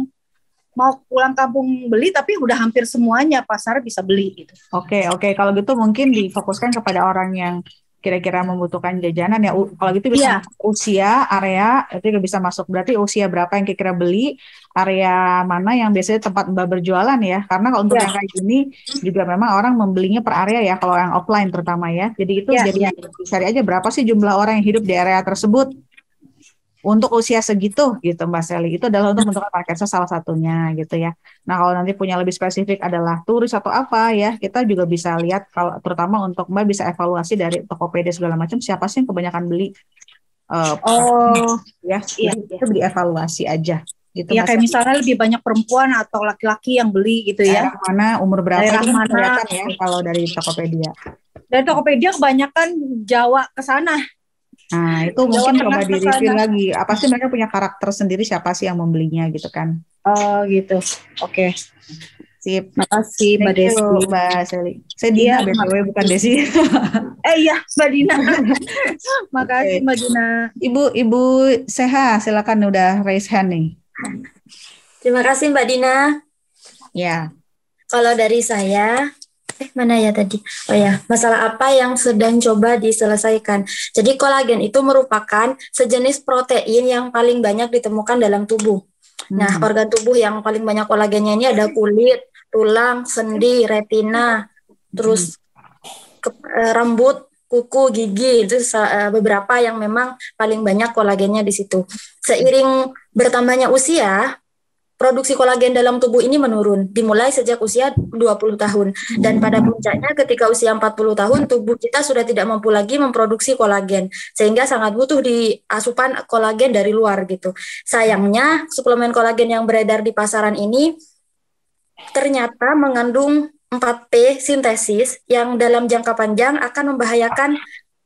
mau pulang kampung beli tapi udah hampir semuanya pasar bisa beli gitu. Oke, okay, oke. Okay. Kalau gitu mungkin difokuskan kepada orang yang kira-kira membutuhkan jajanan ya kalau gitu bisa yeah. usia area itu juga bisa masuk berarti usia berapa yang kira-kira beli area mana yang biasanya tempat mbak berjualan ya karena kalau untuk yeah. yang kayak gini juga memang orang membelinya per area ya kalau yang offline terutama ya jadi itu yeah, jadi iya. cari aja berapa sih jumlah orang yang hidup di area tersebut untuk usia segitu gitu Mbak Sally itu adalah untuk bentukan saya salah satunya gitu ya. Nah kalau nanti punya lebih spesifik adalah turis atau apa ya kita juga bisa lihat kalau terutama untuk Mbak bisa evaluasi dari Tokopedia segala macam siapa sih yang kebanyakan beli uh, oh ya iya, itu iya. evaluasi aja gitu. Ya kayak misalnya lebih banyak perempuan atau laki-laki yang beli gitu ya. Daerah mana umur berapa daerah kan mana ya gitu. kalau dari Tokopedia. Dan Tokopedia kebanyakan Jawa ke sana Nah, hmm, itu Jawa mungkin coba di review lagi. Apa sih mereka punya karakter sendiri siapa sih yang membelinya gitu kan? Oh, gitu. Oke. Okay. Sip. Makasih Mbak Desi. Mbak Seli. Saya iya, Dina ya, BTW bukan Desi. eh iya, Mbak Dina. Makasih okay. Mbak Dina. Ibu Ibu Seha, silakan udah raise hand nih. Terima kasih Mbak Dina. Ya. Kalau dari saya, eh mana ya tadi? Oh ya, masalah apa yang sedang coba diselesaikan. Jadi kolagen itu merupakan sejenis protein yang paling banyak ditemukan dalam tubuh. Nah, hmm. organ tubuh yang paling banyak kolagennya ini ada kulit, tulang, sendi, retina, terus hmm. ke, e, rambut, kuku, gigi itu e, beberapa yang memang paling banyak kolagennya di situ. Seiring bertambahnya usia, produksi kolagen dalam tubuh ini menurun dimulai sejak usia 20 tahun dan pada puncaknya ketika usia 40 tahun tubuh kita sudah tidak mampu lagi memproduksi kolagen sehingga sangat butuh di asupan kolagen dari luar gitu. Sayangnya suplemen kolagen yang beredar di pasaran ini ternyata mengandung 4P sintesis yang dalam jangka panjang akan membahayakan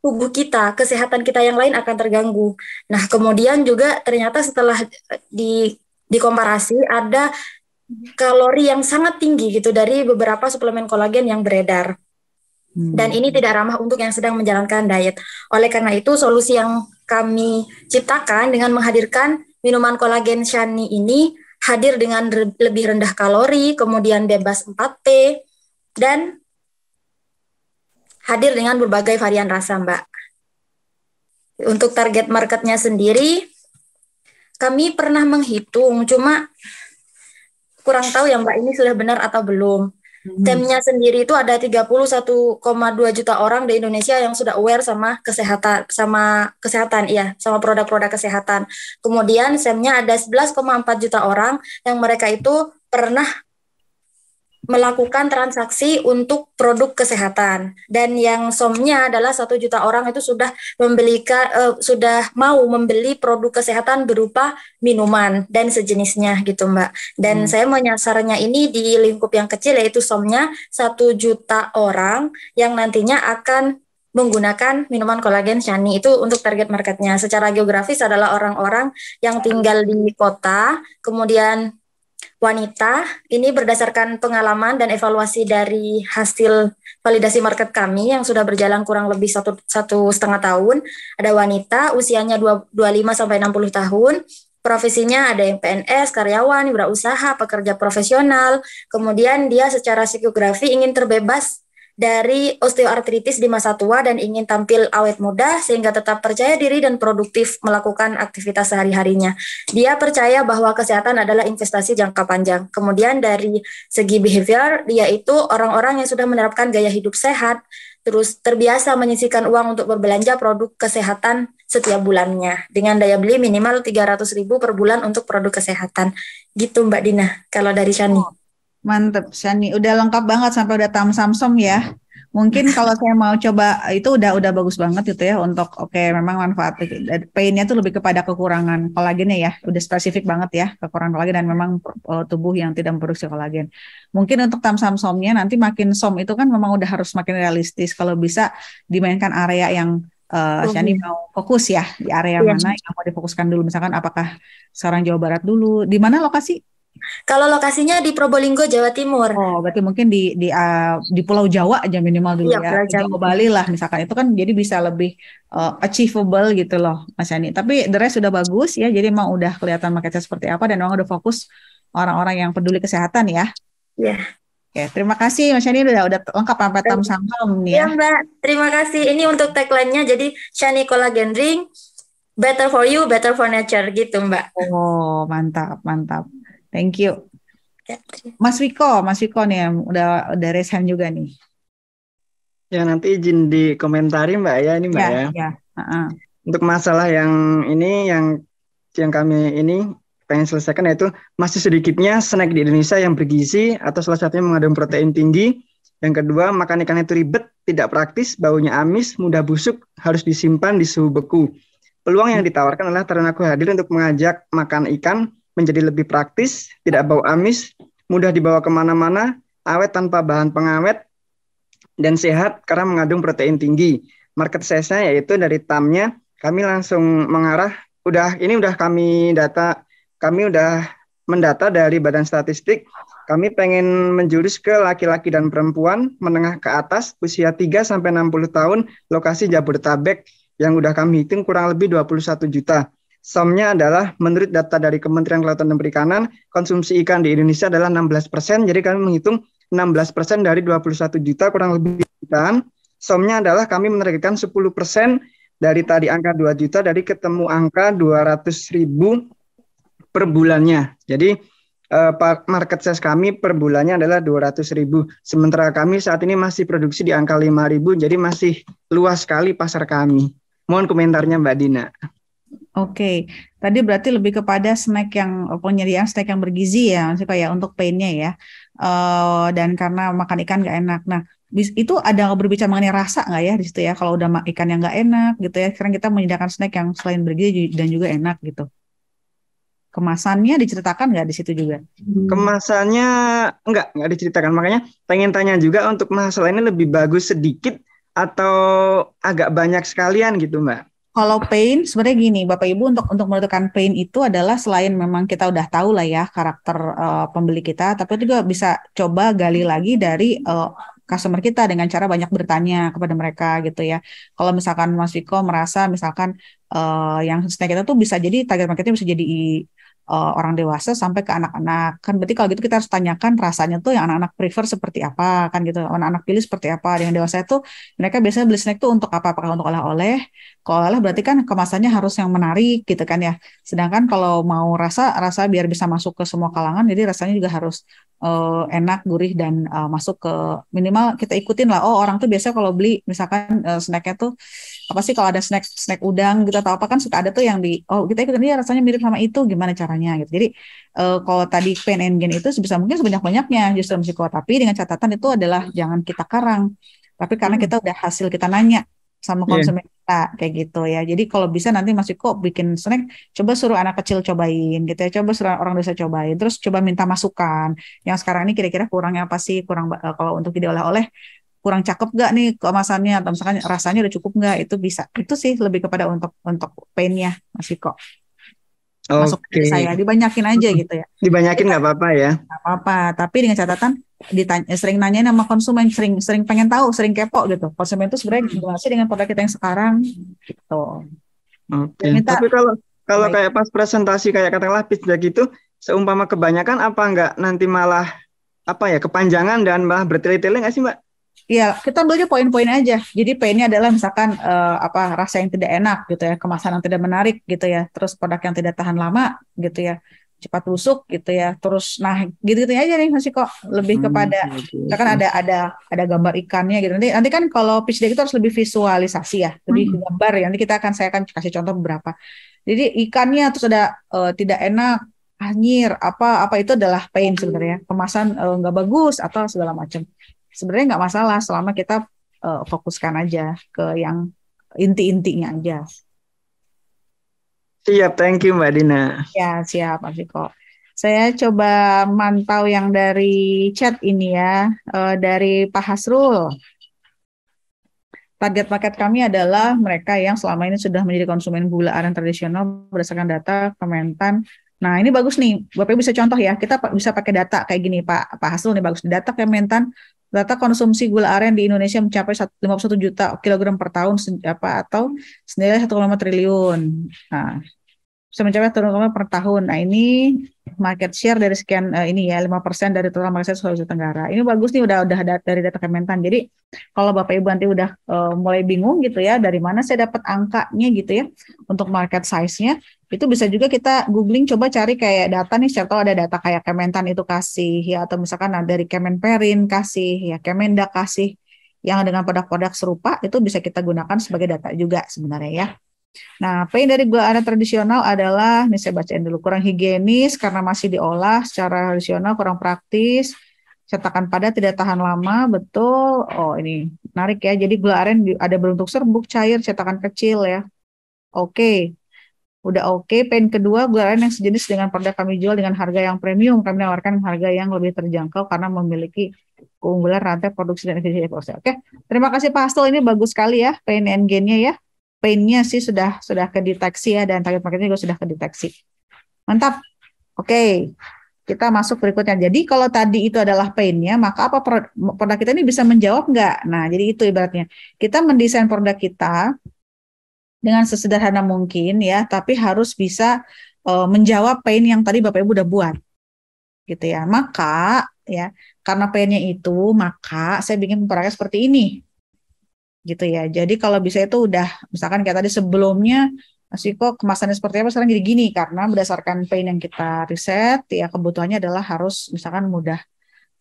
tubuh kita, kesehatan kita yang lain akan terganggu. Nah, kemudian juga ternyata setelah di dikomparasi ada mhm. kalori yang sangat tinggi gitu dari beberapa suplemen kolagen yang beredar. Hmm. Dan ini tidak ramah untuk yang sedang menjalankan diet. Oleh karena itu, solusi yang kami ciptakan dengan menghadirkan minuman kolagen Shani ini hadir dengan re lebih rendah kalori, kemudian bebas 4 t dan hadir dengan berbagai varian rasa, Mbak. Untuk target marketnya sendiri, kami pernah menghitung, cuma kurang tahu ya Mbak ini sudah benar atau belum. Hmm. Temnya sendiri itu ada 31,2 juta orang di Indonesia yang sudah aware sama kesehatan sama kesehatan iya, sama produk-produk kesehatan. Kemudian semnya ada 11,4 juta orang yang mereka itu pernah melakukan transaksi untuk produk kesehatan dan yang somnya adalah satu juta orang itu sudah membeli uh, sudah mau membeli produk kesehatan berupa minuman dan sejenisnya gitu mbak dan hmm. saya menyasarnya ini di lingkup yang kecil yaitu somnya satu juta orang yang nantinya akan menggunakan minuman kolagen Shani itu untuk target marketnya. Secara geografis adalah orang-orang yang tinggal di kota, kemudian wanita. Ini berdasarkan pengalaman dan evaluasi dari hasil validasi market kami yang sudah berjalan kurang lebih satu, satu setengah tahun. Ada wanita usianya 25 sampai 60 tahun, profesinya ada yang PNS, karyawan, wirausaha, pekerja profesional. Kemudian dia secara psikografi ingin terbebas dari osteoartritis di masa tua dan ingin tampil awet muda sehingga tetap percaya diri dan produktif melakukan aktivitas sehari-harinya. Dia percaya bahwa kesehatan adalah investasi jangka panjang. Kemudian dari segi behavior, dia itu orang-orang yang sudah menerapkan gaya hidup sehat, terus terbiasa menyisihkan uang untuk berbelanja produk kesehatan setiap bulannya dengan daya beli minimal 300.000 per bulan untuk produk kesehatan. Gitu Mbak Dina, kalau dari Shani. Oh. Mantep, Shani. Udah lengkap banget sampai udah tam samsom ya. Mungkin kalau saya mau coba itu udah udah bagus banget gitu ya untuk oke okay, memang manfaat painnya tuh lebih kepada kekurangan kolagennya ya. Udah spesifik banget ya kekurangan kolagen dan memang eh, tubuh yang tidak memproduksi kolagen. Mungkin untuk tam samsomnya nanti makin som itu kan memang udah harus makin realistis kalau bisa dimainkan area yang uh, Shani mau fokus ya di area ya. mana yang mau difokuskan dulu misalkan apakah sekarang Jawa Barat dulu di mana lokasi kalau lokasinya di Probolinggo, Jawa Timur. Oh, berarti mungkin di di uh, di Pulau Jawa aja minimal dulu iya, ya. Jawa Bali lah misalkan itu kan jadi bisa lebih uh, achievable gitu loh, Mas Yani. Tapi the rest sudah bagus ya. Jadi emang udah kelihatan marketnya seperti apa dan orang udah fokus orang-orang yang peduli kesehatan ya. Iya. Yeah. Oke, terima kasih Mas Shani udah udah lengkap sampai tam sangkam nih iya, ya. Iya, Mbak. Terima kasih. Ini untuk tagline-nya jadi Shani Collagen Ring Better for you, better for nature gitu, Mbak. Oh, mantap, mantap. Thank you. Ya, Mas Wiko, Mas Wiko nih yang udah udah raise juga nih. Ya nanti izin di komentari Mbak ya ini Mbak ya. ya. ya. Uh huh Untuk masalah yang ini yang yang kami ini pengen selesaikan yaitu masih sedikitnya snack di Indonesia yang bergizi atau salah satunya mengandung protein tinggi. Yang kedua, makan ikan itu ribet, tidak praktis, baunya amis, mudah busuk, harus disimpan di suhu beku. Peluang yang ditawarkan adalah ternakku hadir untuk mengajak makan ikan menjadi lebih praktis, tidak bau amis, mudah dibawa kemana-mana, awet tanpa bahan pengawet, dan sehat karena mengandung protein tinggi. Market size-nya yaitu dari tamnya kami langsung mengarah udah ini udah kami data kami udah mendata dari Badan Statistik kami pengen menjurus ke laki-laki dan perempuan menengah ke atas usia 3 sampai 60 tahun lokasi Jabodetabek yang udah kami hitung kurang lebih 21 juta. Somnya adalah menurut data dari Kementerian Kelautan dan Perikanan, konsumsi ikan di Indonesia adalah 16%. Jadi kami menghitung 16% dari 21 juta kurang lebih ikan. Somnya adalah kami menargetkan 10% dari tadi angka 2 juta dari ketemu angka 200 ribu per bulannya. Jadi eh, market size kami per bulannya adalah 200 ribu. Sementara kami saat ini masih produksi di angka 5 ribu, jadi masih luas sekali pasar kami. Mohon komentarnya Mbak Dina. Oke, okay. tadi berarti lebih kepada snack yang oh, penyediaan snack yang bergizi ya, maksudnya kayak untuk painnya ya. Uh, dan karena makan ikan nggak enak. Nah, itu ada berbicara mengenai rasa nggak ya di situ ya? Kalau udah ikan yang nggak enak gitu ya, sekarang kita menyediakan snack yang selain bergizi dan juga enak gitu. Kemasannya diceritakan nggak di situ juga? Kemasannya nggak nggak diceritakan. Makanya pengen tanya juga untuk masalah ini lebih bagus sedikit atau agak banyak sekalian gitu mbak? Kalau pain sebenarnya gini, Bapak Ibu untuk untuk menentukan pain itu adalah selain memang kita udah tahu lah ya karakter uh, pembeli kita, tapi juga bisa coba gali lagi dari uh, customer kita dengan cara banyak bertanya kepada mereka gitu ya. Kalau misalkan Mas Viko merasa misalkan uh, yang snack kita tuh bisa jadi target marketnya bisa jadi uh, orang dewasa sampai ke anak-anak. Kan berarti kalau gitu kita harus tanyakan rasanya tuh yang anak-anak prefer seperti apa kan gitu. Anak-anak pilih seperti apa. Yang dewasa itu mereka biasanya beli snack tuh untuk apa? Apakah untuk oleh-oleh? Kalau oleh oleh berarti kan kemasannya harus yang menarik gitu kan ya. Sedangkan kalau mau rasa rasa biar bisa masuk ke semua kalangan jadi rasanya juga harus uh, enak, gurih dan uh, masuk ke minimal kita ikutin lah. Oh, orang tuh biasanya kalau beli misalkan uh, snacknya tuh apa sih kalau ada snack snack udang gitu atau apa kan suka ada tuh yang di oh kita ikutin dia rasanya mirip sama itu gimana caranya gitu jadi uh, kalau tadi pain and gain itu sebisa mungkin sebanyak banyaknya justru kuat tapi dengan catatan itu adalah jangan kita karang tapi karena hmm. kita udah hasil kita nanya sama iya. konsumen yeah. kita kayak gitu ya jadi kalau bisa nanti masih kok bikin snack coba suruh anak kecil cobain gitu ya coba suruh orang desa cobain terus coba minta masukan yang sekarang ini kira-kira kurangnya apa sih kurang uh, kalau untuk ide oleh-oleh kurang cakep gak nih kemasannya atau misalkan rasanya udah cukup gak itu bisa itu sih lebih kepada untuk untuk painnya Mas Viko masuk okay. saya dibanyakin aja gitu ya dibanyakin nggak apa-apa ya nggak apa-apa tapi dengan catatan ditanya sering nanya sama konsumen sering sering pengen tahu sering kepo gitu konsumen itu sebenarnya gimana sih dengan produk kita yang sekarang gitu okay. tapi kalau kalau baik. kayak pas presentasi kayak katakanlah pitch deck gitu, seumpama kebanyakan apa nggak nanti malah apa ya kepanjangan dan malah bertele-tele nggak sih mbak Iya, kita ambilnya poin-poin aja. Jadi poinnya adalah misalkan uh, apa rasa yang tidak enak gitu ya, kemasan yang tidak menarik gitu ya, terus produk yang tidak tahan lama gitu ya cepat rusuk gitu ya terus nah gitu gitu aja nih masih kok lebih hmm, kepada hmm, kan ada ada ada gambar ikannya gitu nanti nanti kan kalau pitch deck itu harus lebih visualisasi ya lebih hmm. gambar ya nanti kita akan saya akan kasih contoh beberapa jadi ikannya terus ada uh, tidak enak anjir apa apa itu adalah pain sebenarnya kemasan eh, nggak uh, bagus atau segala macam sebenarnya nggak masalah selama kita uh, fokuskan aja ke yang inti-intinya aja. Siap, thank you Mbak Dina. Ya, siap Pak Iko. Saya coba mantau yang dari chat ini ya, uh, dari Pak Hasrul. Target paket kami adalah mereka yang selama ini sudah menjadi konsumen gula aren tradisional berdasarkan data Kementan. Nah, ini bagus nih. Bapak bisa contoh ya. Kita bisa pakai data kayak gini, Pak. Pak Hasil nih bagus. Data Kementan Data konsumsi gula aren di Indonesia mencapai 51 juta kilogram per tahun apa atau senilai 1,5 triliun. Nah, bisa mencapai turun per tahun. Nah ini market share dari sekian uh, ini ya 5% dari total market share Sulawesi Tenggara. Ini bagus nih udah udah dat dari data Kementan. Jadi kalau Bapak Ibu nanti udah uh, mulai bingung gitu ya dari mana saya dapat angkanya gitu ya untuk market size-nya, itu bisa juga kita googling coba cari kayak data nih siapa ada data kayak Kementan itu kasih ya atau misalkan ada dari Kemenperin kasih ya Kemenda kasih yang dengan produk-produk serupa itu bisa kita gunakan sebagai data juga sebenarnya ya. Nah, pain dari gula aren tradisional adalah, ini saya bacain dulu, kurang higienis karena masih diolah secara tradisional, kurang praktis, cetakan padat tidak tahan lama, betul. Oh, ini menarik ya. Jadi gula aren ada berbentuk serbuk cair, cetakan kecil ya. Oke, udah oke. Okay. Pen kedua, aren yang sejenis dengan produk kami jual dengan harga yang premium. Kami nawarkan harga yang lebih terjangkau karena memiliki keunggulan rantai produksi dan efisiensi proses. Oke, okay. terima kasih Pak Hasto. Ini bagus sekali ya, pain and gain-nya ya. Pain-nya sih sudah sudah kedeteksi ya, dan target marketnya juga sudah kedeteksi. Mantap. Oke, okay. kita masuk berikutnya. Jadi kalau tadi itu adalah pain-nya, maka apa produk kita ini bisa menjawab nggak? Nah, jadi itu ibaratnya. Kita mendesain produk kita, dengan sesederhana mungkin ya, tapi harus bisa uh, menjawab pain yang tadi Bapak Ibu udah buat. Gitu ya. Maka ya, karena painnya itu, maka saya bikin pemerakan seperti ini. Gitu ya. Jadi kalau bisa itu udah misalkan kayak tadi sebelumnya Mas kok kemasannya seperti apa sekarang jadi gini karena berdasarkan pain yang kita riset ya kebutuhannya adalah harus misalkan mudah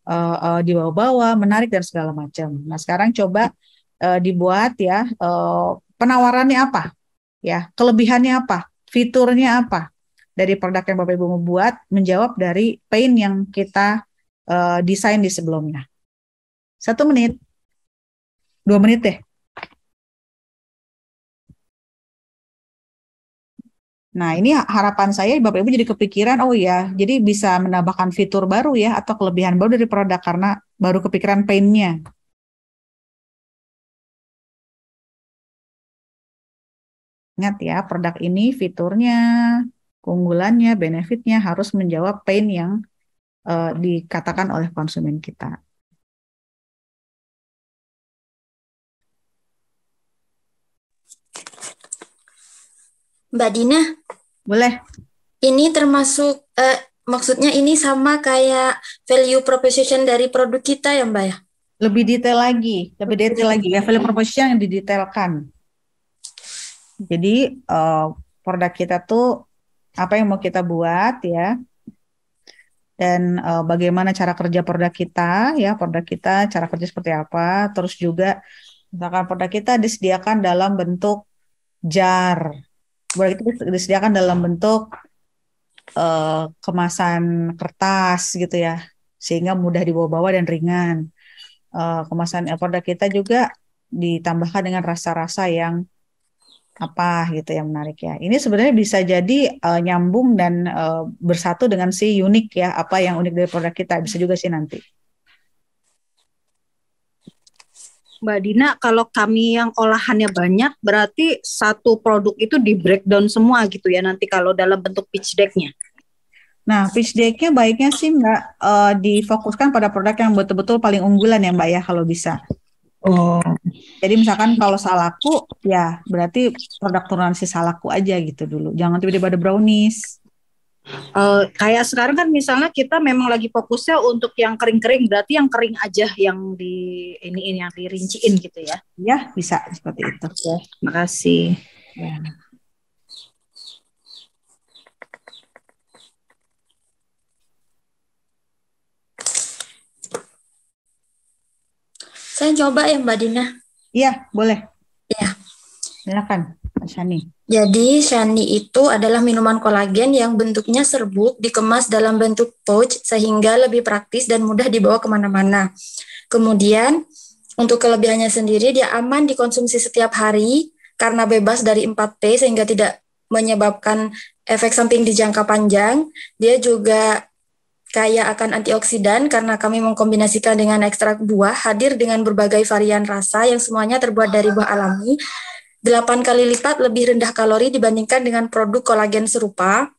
uh, uh, dibawa-bawa, menarik dan segala macam. Nah sekarang coba uh, dibuat ya uh, penawarannya apa, ya kelebihannya apa, fiturnya apa dari produk yang Bapak Ibu membuat, menjawab dari pain yang kita uh, desain di sebelumnya. Satu menit, dua menit deh. Nah, ini harapan saya Bapak Ibu jadi kepikiran, oh iya, jadi bisa menambahkan fitur baru ya atau kelebihan baru dari produk karena baru kepikiran painnya. Ingat ya, produk ini fiturnya, keunggulannya, benefitnya harus menjawab pain yang uh, dikatakan oleh konsumen kita. Mbak Dina, boleh. Ini termasuk eh, maksudnya ini sama kayak value proposition dari produk kita ya, Mbak ya? Lebih detail lagi, lebih detail lagi ya value proposition yang didetailkan. Jadi uh, produk kita tuh apa yang mau kita buat ya dan uh, bagaimana cara kerja produk kita ya produk kita cara kerja seperti apa terus juga misalkan produk kita disediakan dalam bentuk jar produk kita disediakan dalam bentuk uh, kemasan kertas gitu ya sehingga mudah dibawa-bawa dan ringan uh, kemasan produk kita juga ditambahkan dengan rasa-rasa yang apa gitu yang menarik ya. Ini sebenarnya bisa jadi uh, nyambung dan uh, bersatu dengan si unik ya, apa yang unik dari produk kita bisa juga sih nanti. Mbak Dina, kalau kami yang olahannya banyak, berarti satu produk itu di breakdown semua gitu ya nanti kalau dalam bentuk pitch deck-nya. Nah, pitch deck-nya baiknya sih Mbak uh, difokuskan pada produk yang betul-betul paling unggulan ya Mbak ya kalau bisa. Oh. Jadi misalkan kalau salaku, ya berarti produk turunan si salaku aja gitu dulu. Jangan tiba-tiba ada brownies. Uh, kayak sekarang kan misalnya kita memang lagi fokusnya untuk yang kering-kering berarti yang kering aja yang di ini ini yang dirinciin gitu ya. Ya, bisa seperti itu. Oke, okay. makasih. Ya. Saya coba ya Mbak Dina. Iya, boleh. Iya. Silakan, Pak Shani. Jadi, shani itu adalah minuman kolagen yang bentuknya serbuk dikemas dalam bentuk pouch sehingga lebih praktis dan mudah dibawa kemana-mana. Kemudian, untuk kelebihannya sendiri, dia aman dikonsumsi setiap hari karena bebas dari 4 T sehingga tidak menyebabkan efek samping di jangka panjang. Dia juga kaya akan antioksidan karena kami mengkombinasikan dengan ekstrak buah, hadir dengan berbagai varian rasa yang semuanya terbuat dari buah alami, 8 kali lipat lebih rendah kalori dibandingkan dengan produk kolagen serupa.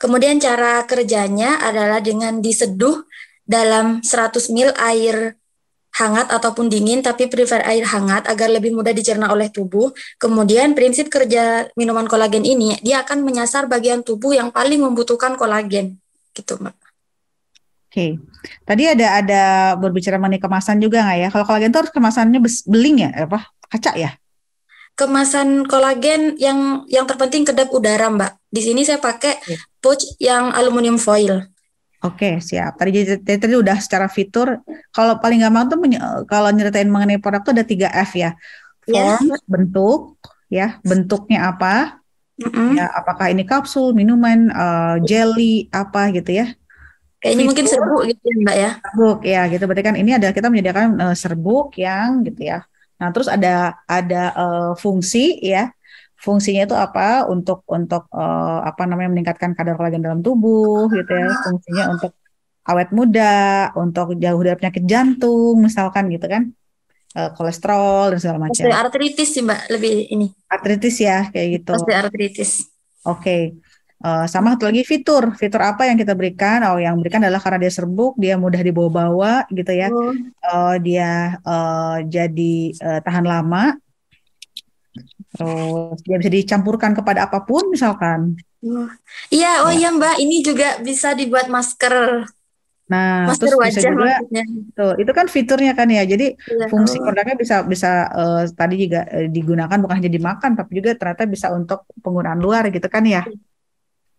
Kemudian cara kerjanya adalah dengan diseduh dalam 100 ml air hangat ataupun dingin, tapi prefer air hangat agar lebih mudah dicerna oleh tubuh. Kemudian prinsip kerja minuman kolagen ini, dia akan menyasar bagian tubuh yang paling membutuhkan kolagen gitu mbak. Oke, okay. tadi ada ada berbicara mengenai kemasan juga nggak ya? Kalau kolagen itu harus kemasannya beling ya, apa kaca ya? Kemasan kolagen yang yang terpenting kedap udara mbak. Di sini saya pakai yeah. pouch yang aluminium foil. Oke okay, siap. Tadi tadi udah secara fitur. Kalau paling gampang tuh kalau nyeritain mengenai produk tuh ada tiga F ya. Iya. Form, yeah. bentuk, ya bentuknya apa, hmm Ya, apakah ini kapsul, minuman, uh, jelly, apa gitu ya? Kayaknya mungkin serbuk gitu ya, Mbak ya. Serbuk ya, gitu. Berarti kan ini adalah kita menyediakan uh, serbuk yang gitu ya. Nah, terus ada ada uh, fungsi ya. Fungsinya itu apa? Untuk untuk uh, apa namanya meningkatkan kadar kolagen dalam tubuh gitu ya. Fungsinya untuk awet muda, untuk jauh dari penyakit jantung misalkan gitu kan. Eh, kolesterol dan segala macam. Artritis sih mbak lebih ini. Artritis ya kayak gitu. artritis. Oke. Okay. Uh, eh, sama satu lagi fitur, fitur apa yang kita berikan? Oh, yang berikan adalah karena dia serbuk, dia mudah dibawa-bawa gitu ya. Oh. Uh, dia uh, jadi uh, tahan lama. Terus dia bisa dicampurkan kepada apapun misalkan. Oh. Iya, oh ya. iya ya, Mbak, ini juga bisa dibuat masker. Nah, Master terus bisa juga itu itu kan fiturnya kan ya. Jadi ya, fungsi oh. produknya bisa bisa uh, tadi juga uh, digunakan bukan hanya dimakan tapi juga ternyata bisa untuk penggunaan luar gitu kan ya.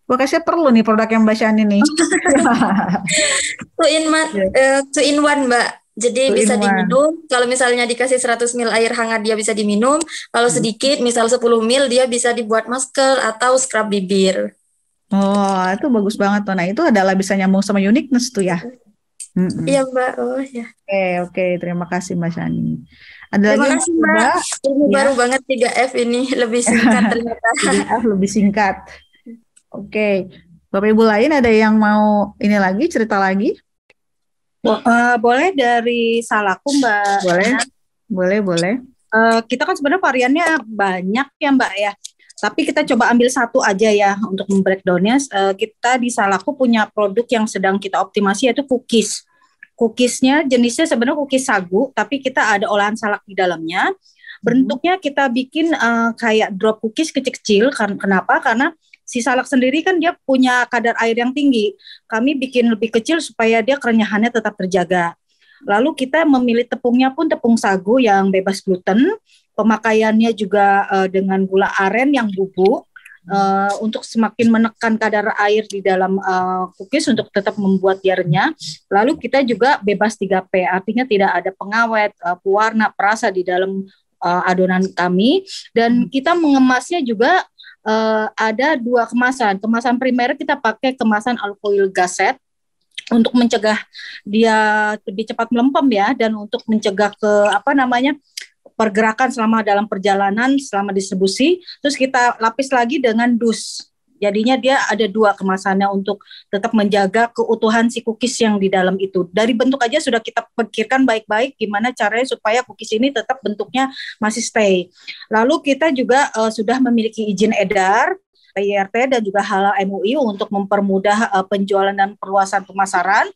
Gue kasih perlu nih produk yang Mbak ini. two in one, uh, two in one Mbak. Jadi two bisa diminum. Kalau misalnya dikasih 100 mil air hangat dia bisa diminum. Kalau hmm. sedikit, misal 10 mil dia bisa dibuat masker atau scrub bibir. Oh, itu bagus banget tuh. Nah, itu adalah bisa nyambung sama uniqueness tuh ya. Mm-mm. Iya Mbak. Oh ya. Oke okay, oke okay. terima kasih Mbak Shani. Ada terima lagi kasih Mbak. Mbak. Ini ya. baru banget 3F ini lebih singkat ternyata. 3F lebih singkat. Oke. Okay. Bapak Ibu lain ada yang mau ini lagi cerita lagi? Bo- uh, boleh dari salahku Mbak. Boleh. Boleh boleh. Uh, kita kan sebenarnya variannya banyak ya Mbak ya. Tapi kita coba ambil satu aja ya untuk membreakdownnya. Uh, eh, kita di Salaku punya produk yang sedang kita optimasi yaitu cookies. Cookiesnya jenisnya sebenarnya cookies sagu, tapi kita ada olahan salak di dalamnya. Hmm. Bentuknya kita bikin uh, kayak drop cookies kecil-kecil. Kan-, kenapa? Karena si salak sendiri kan dia punya kadar air yang tinggi. Kami bikin lebih kecil supaya dia kerenyahannya tetap terjaga. Lalu kita memilih tepungnya pun tepung sagu yang bebas gluten pemakaiannya juga uh, dengan gula aren yang bubuk uh, untuk semakin menekan kadar air di dalam uh, eh, cookies untuk tetap membuat biarnya Lalu kita juga bebas 3P, artinya tidak ada pengawet, uh, pewarna, perasa di dalam uh, adonan kami dan kita mengemasnya juga uh, ada dua kemasan. Kemasan primer kita pakai kemasan alkohol gaset untuk mencegah dia lebih cepat melempem ya dan untuk mencegah ke apa namanya pergerakan selama dalam perjalanan, selama distribusi, terus kita lapis lagi dengan dus. Jadinya dia ada dua kemasannya untuk tetap menjaga keutuhan si cookies yang di dalam itu. Dari bentuk aja sudah kita pikirkan baik-baik gimana caranya supaya cookies ini tetap bentuknya masih stay. Lalu kita juga uh, sudah memiliki izin edar PIRT dan juga halal MUI untuk mempermudah uh, penjualan dan perluasan pemasaran.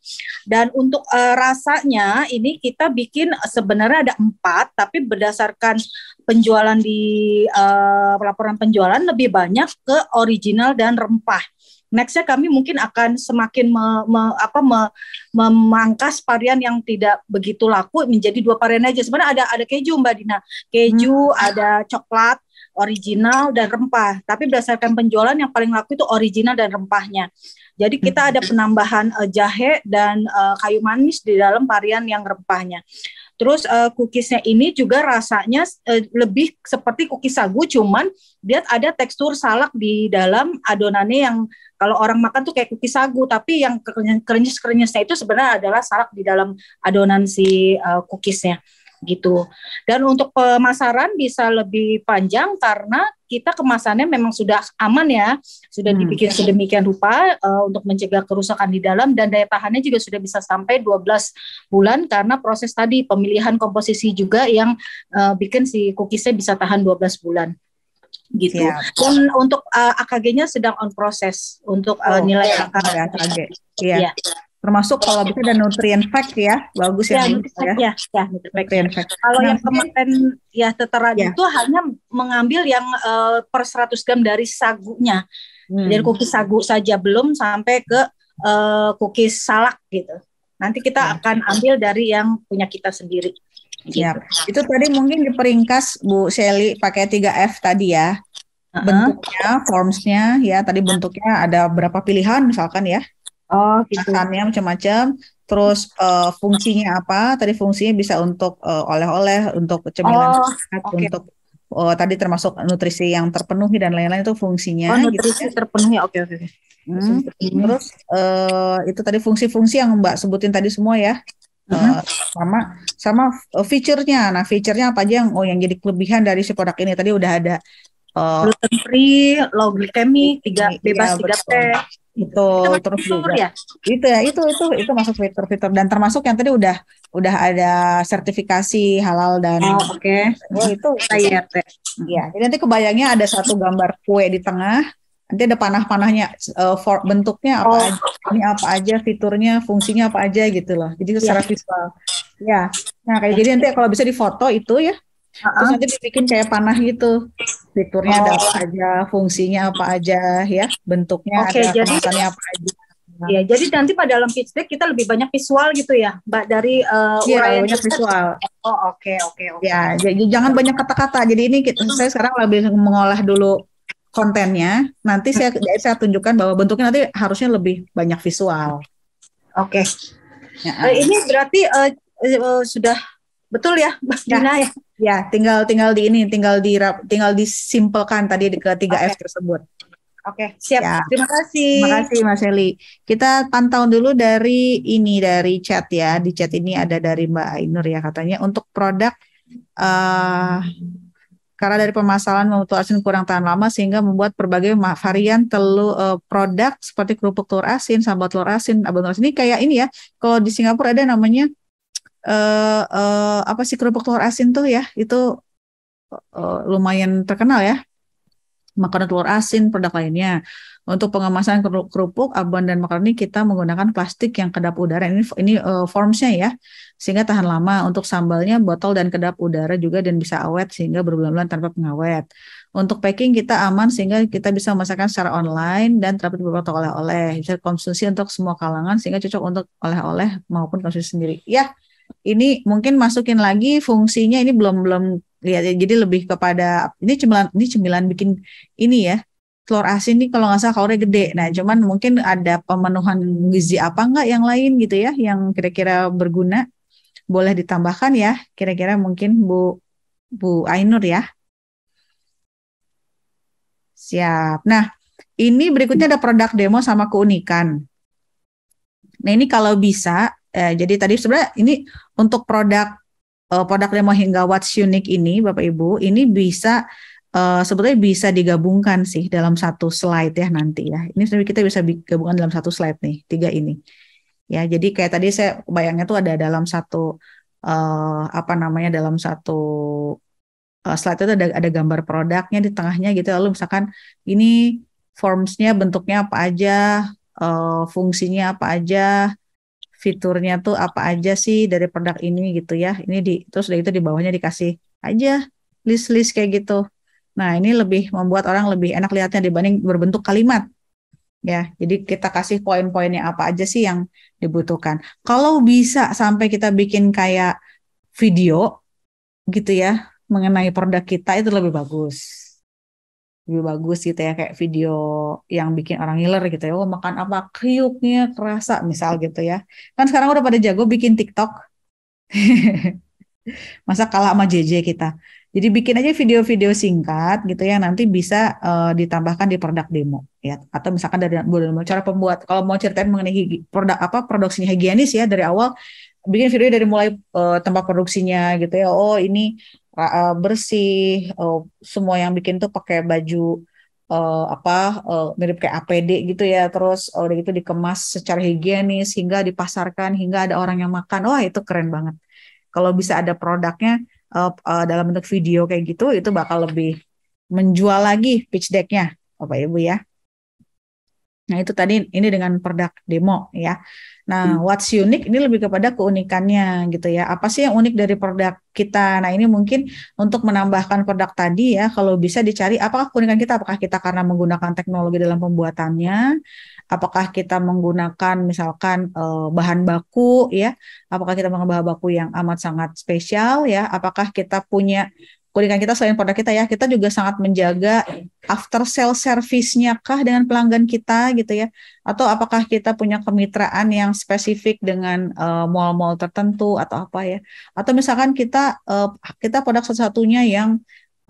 Dan untuk uh, rasanya ini kita bikin eh, sebenarnya ada empat, tapi berdasarkan penjualan di uh, laporan penjualan lebih banyak ke original dan rempah nextnya kami mungkin akan semakin me, me, apa, me, memangkas varian yang tidak begitu laku menjadi dua varian aja. Sebenarnya ada ada keju Mbak Dina, keju hmm. ada coklat original dan rempah. Tapi berdasarkan penjualan yang paling laku itu original dan rempahnya. Jadi kita ada penambahan uh, jahe dan uh, kayu manis di dalam varian yang rempahnya. Terus uh, cookiesnya ini juga rasanya uh, lebih seperti cookies sagu, cuman dia ada tekstur salak di dalam adonannya yang kalau orang makan tuh kayak cookies sagu, tapi yang krenyes-krenyesnya itu sebenarnya adalah salak di dalam adonan si uh, cookiesnya gitu. Dan untuk pemasaran bisa lebih panjang karena kita kemasannya memang sudah aman ya, sudah hmm. dibikin sedemikian rupa uh, untuk mencegah kerusakan di dalam dan daya tahannya juga sudah bisa sampai 12 bulan karena proses tadi pemilihan komposisi juga yang uh, bikin si cookiesnya bisa tahan 12 bulan gitu. Ya. Dan untuk uh, eh, AKG-nya sedang on proses untuk uh, oh, nilai AKG. Iya. Ya termasuk kalau bisa ada nutrient fact ya bagus ya, ya, ya. fact, ya. ya, nutrient fact. Kalau nah, yang kemarin ya tertera ya. itu hanya mengambil yang uh, per 100 gram dari sagunya. Hmm. Dari kukis sagu saja belum sampai ke uh, eh, kukis salak gitu. Nanti kita ya. akan ambil dari yang punya kita sendiri. Gitu. Ya. Itu tadi mungkin diperingkas Bu Shelly pakai 3F tadi ya. Bentuknya, formsnya ya. Tadi bentuknya ada berapa pilihan misalkan ya Oh, gitu. Makannya macam-macam. Terus uh, fungsinya apa? Tadi fungsinya bisa untuk oleh oleh-oleh, untuk cemilan, oh, sehat, okay. untuk uh, tadi termasuk nutrisi yang terpenuhi dan lain-lain itu fungsinya. Oh, gitu nutrisi gitu. terpenuhi. Oke, okay, oke. Okay. Hmm. Terus uh, itu tadi fungsi-fungsi yang Mbak sebutin tadi semua ya. Uh, sama sama fiturnya. Nah, fiturnya apa aja yang oh yang jadi kelebihan dari si produk ini tadi udah ada uh, gluten free, low glycemic, tiga iya, bebas tiga T itu terus fitur juga. ya itu ya itu itu itu masuk fitur-fitur dan termasuk yang tadi udah udah ada sertifikasi halal dan oh, oke okay. Oh, itu IRT ya jadi nanti kebayangnya ada satu gambar kue di tengah nanti ada panah-panahnya uh, for, bentuknya apa oh. aja, ini apa aja fiturnya fungsinya apa aja gitu loh jadi secara yeah. visual ya nah kayak jadi nanti kalau bisa difoto itu ya uh huh terus nanti dibikin kayak panah gitu fiturnya oh. ada apa oh. aja fungsinya apa aja ya bentuknya okay, ada jadi, apa aja Iya, ya jadi nanti pada dalam pitch deck kita lebih banyak visual gitu ya mbak dari uh, ya, uraian visual oh oke oke oke ya jadi jangan banyak kata-kata jadi ini kita, saya sekarang lebih mengolah dulu kontennya nanti saya hmm. saya tunjukkan bahwa bentuknya nanti harusnya lebih banyak visual oke okay. ya. uh, ini berarti uh, uh, sudah Betul ya, Mas ya. Dina ya. Ya, tinggal tinggal di ini, tinggal di tinggal disimpulkan tadi ke 3F tersebut. Oke, okay, siap. Ya. Terima kasih. Terima kasih Mas Eli. Kita pantau dulu dari ini dari chat ya. Di chat ini ada dari Mbak Ainur ya katanya untuk produk uh, karena dari permasalahan mutu asin kurang tahan lama sehingga membuat berbagai varian telur uh, produk seperti kerupuk telur asin, sambal telur asin, abon telur asin. Ini kayak ini ya. Kalau di Singapura ada namanya uh, uh, apa sih kerupuk telur asin tuh ya itu uh, lumayan terkenal ya makanan telur asin produk lainnya untuk pengemasan kerupuk abon dan makaroni kita menggunakan plastik yang kedap udara ini ini uh, formsnya ya sehingga tahan lama untuk sambalnya botol dan kedap udara juga dan bisa awet sehingga berbulan-bulan tanpa pengawet untuk packing kita aman sehingga kita bisa memasakkan secara online dan terapi beberapa oleh-oleh bisa konsumsi untuk semua kalangan sehingga cocok untuk oleh-oleh maupun konsumsi sendiri ya ini mungkin masukin lagi fungsinya ini belum belum lihat ya, jadi lebih kepada ini cemilan ini cemilan bikin ini ya telur asin nih kalau nggak salah korek gede. Nah, cuman mungkin ada pemenuhan gizi apa nggak yang lain gitu ya, yang kira-kira berguna boleh ditambahkan ya, kira-kira mungkin Bu Bu Ainur ya. Siap. Nah, ini berikutnya ada produk demo sama keunikan. Nah, ini kalau bisa Eh, jadi tadi sebenarnya ini untuk produk uh, produk demo hingga What's Unique ini Bapak Ibu, ini bisa uh, sebetulnya bisa digabungkan sih dalam satu slide ya nanti ya. Ini sebenarnya kita bisa gabungkan dalam satu slide nih, tiga ini. Ya, jadi kayak tadi saya bayangnya tuh ada dalam satu uh, apa namanya dalam satu uh, slide itu ada ada gambar produknya di tengahnya gitu lalu misalkan ini formsnya bentuknya apa aja, uh, fungsinya apa aja, fiturnya tuh apa aja sih dari produk ini gitu ya. Ini di terus udah itu di bawahnya dikasih aja list-list kayak gitu. Nah, ini lebih membuat orang lebih enak lihatnya dibanding berbentuk kalimat. Ya, jadi kita kasih poin-poinnya apa aja sih yang dibutuhkan. Kalau bisa sampai kita bikin kayak video gitu ya mengenai produk kita itu lebih bagus lebih bagus gitu ya kayak video yang bikin orang ngiler gitu ya oh makan apa kriuknya kerasa misal gitu ya kan sekarang udah pada jago bikin TikTok masa kalah sama JJ kita jadi bikin aja video-video singkat gitu ya nanti bisa uh, ditambahkan di produk demo ya atau misalkan dari cara pembuat kalau mau ceritain mengenai produk apa produksinya higienis ya dari awal bikin video dari mulai uh, tempat produksinya gitu ya. Oh, ini Eh, bersih, eh, semua yang bikin tuh pakai baju eh, apa mirip kayak APD gitu ya terus udah gitu dikemas secara higienis hingga dipasarkan hingga ada orang yang makan wah itu keren banget kalau bisa ada produknya dalam bentuk video kayak gitu itu bakal lebih menjual lagi pitch decknya bapak ibu ya nah itu tadi ini dengan produk demo ya Nah, hmm. what's unique ini lebih kepada keunikannya gitu ya. Apa sih yang unik dari produk kita? Nah, ini mungkin untuk menambahkan produk tadi ya, kalau bisa dicari apakah keunikan kita, apakah kita karena menggunakan teknologi dalam pembuatannya, apakah kita menggunakan misalkan eh, bahan baku ya, apakah kita menggunakan bahan baku yang amat sangat spesial ya, apakah kita punya kulikan kita selain produk kita ya, kita juga sangat menjaga after sale service-nya kah dengan pelanggan kita gitu ya, atau apakah kita punya kemitraan yang spesifik dengan uh, mall-mall tertentu atau apa ya, atau misalkan kita uh, kita produk satu-satunya yang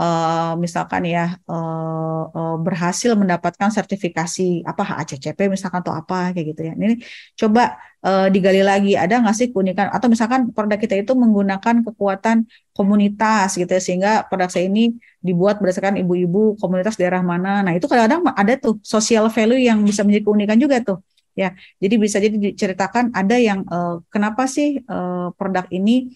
uh, misalkan ya uh, uh, berhasil mendapatkan sertifikasi apa HACCP misalkan atau apa kayak gitu ya. Ini coba uh, digali lagi ada nggak sih keunikan atau misalkan produk kita itu menggunakan kekuatan komunitas gitu ya sehingga produk saya ini dibuat berdasarkan ibu-ibu komunitas daerah mana. Nah, itu kadang-kadang ada tuh social value yang bisa menjadi keunikan juga tuh ya jadi bisa jadi diceritakan ada yang uh, kenapa sih uh, produk ini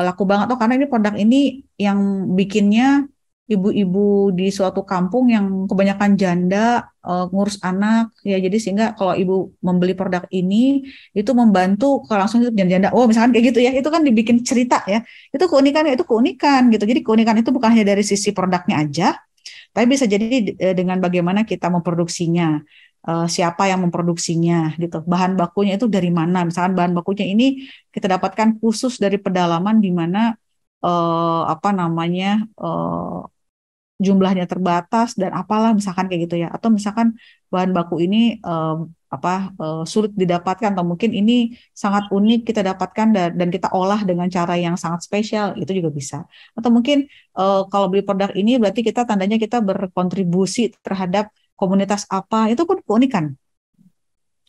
laku banget tuh oh, karena ini produk ini yang bikinnya ibu-ibu di suatu kampung yang kebanyakan janda uh, ngurus anak ya jadi sehingga kalau ibu membeli produk ini itu membantu kalau langsung itu janda-janda oh misalkan kayak gitu ya itu kan dibikin cerita ya itu keunikan itu keunikan gitu jadi keunikan itu bukan hanya dari sisi produknya aja tapi bisa jadi eh, dengan bagaimana kita memproduksinya uh, siapa yang memproduksinya gitu. Bahan bakunya itu dari mana? Misalkan bahan bakunya ini kita dapatkan khusus dari pedalaman di mana uh, apa namanya uh, jumlahnya terbatas dan apalah misalkan kayak gitu ya. Atau misalkan bahan baku ini uh, apa uh, sulit didapatkan atau mungkin ini sangat unik kita dapatkan dan, dan kita olah dengan cara yang sangat spesial itu juga bisa atau mungkin uh, kalau beli produk ini berarti kita tandanya kita berkontribusi terhadap komunitas apa itu pun keunikan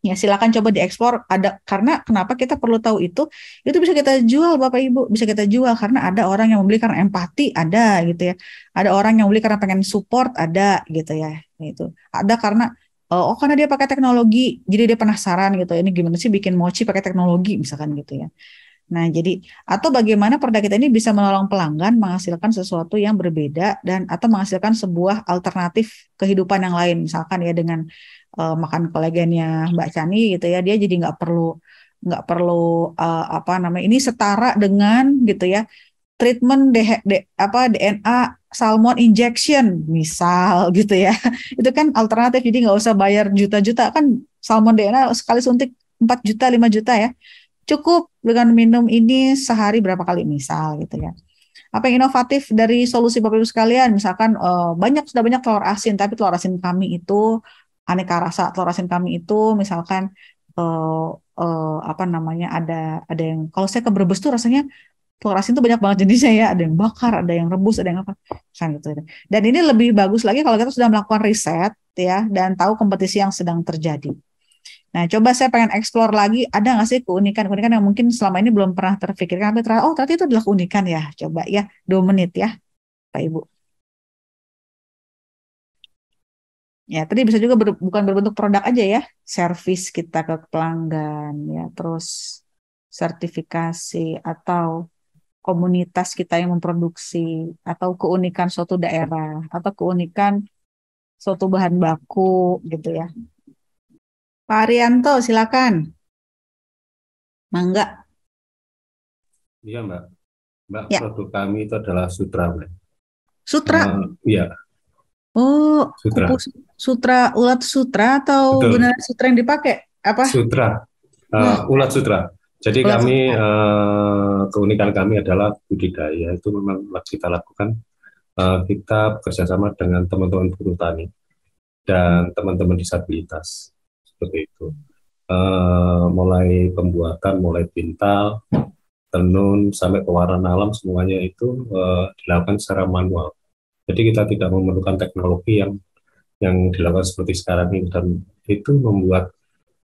ya silakan coba dieksplor ada karena kenapa kita perlu tahu itu itu bisa kita jual bapak ibu bisa kita jual karena ada orang yang membeli karena empati ada gitu ya ada orang yang membeli karena pengen support ada gitu ya itu ada karena e, oh karena dia pakai teknologi jadi dia penasaran gitu ini gimana sih bikin mochi pakai teknologi misalkan gitu ya Nah, jadi atau bagaimana produk kita ini bisa menolong pelanggan menghasilkan sesuatu yang berbeda dan atau menghasilkan sebuah alternatif kehidupan yang lain, misalkan ya dengan uh, makan kolagennya Mbak Chani gitu ya, dia jadi nggak perlu nggak perlu uh, apa namanya ini setara dengan gitu ya treatment de, de, apa DNA salmon injection misal gitu ya itu kan alternatif jadi nggak usah bayar juta-juta kan salmon DNA sekali suntik 4 juta 5 juta ya cukup dengan minum ini sehari berapa kali misal gitu ya. Apa yang inovatif dari solusi Bapak Ibu sekalian? Misalkan uh, banyak sudah banyak telur asin, tapi telur asin kami itu aneka rasa. Telur asin kami itu misalkan uh, uh, apa namanya ada ada yang kalau saya ke Brebes tuh rasanya telur asin itu banyak banget jenisnya ya ada yang bakar ada yang rebus ada yang apa kan gitu dan ini lebih bagus lagi kalau kita sudah melakukan riset ya dan tahu kompetisi yang sedang terjadi Nah, coba saya pengen explore lagi, ada nggak sih keunikan-keunikan yang mungkin selama ini belum pernah terpikirkan, tapi ternyata, oh ternyata itu adalah keunikan ya. Coba ya, dua menit ya, Pak Ibu. Ya, tadi bisa juga ber, bukan berbentuk produk aja ya, service kita ke pelanggan, ya terus sertifikasi atau komunitas kita yang memproduksi atau keunikan suatu daerah atau keunikan suatu bahan baku gitu ya. Pak Arianto, silakan. Mangga. Iya, Mbak. Mbak, ya. produk kami itu adalah sutra, Mbak. Sutra? Uh, iya. Oh, sutra. sutra ulat sutra atau benar sutra yang dipakai? Apa? Sutra. Uh, oh. ulat sutra. Jadi ulat kami sutra. Uh, keunikan kami adalah budidaya itu memang kita lakukan. Uh, kita bekerjasama dengan teman-teman buruh tani dan teman-teman disabilitas seperti itu. Uh, mulai pembuatan, mulai pintal, tenun, sampai pewarnaan alam semuanya itu uh, dilakukan secara manual. Jadi kita tidak memerlukan teknologi yang yang dilakukan seperti sekarang ini dan itu membuat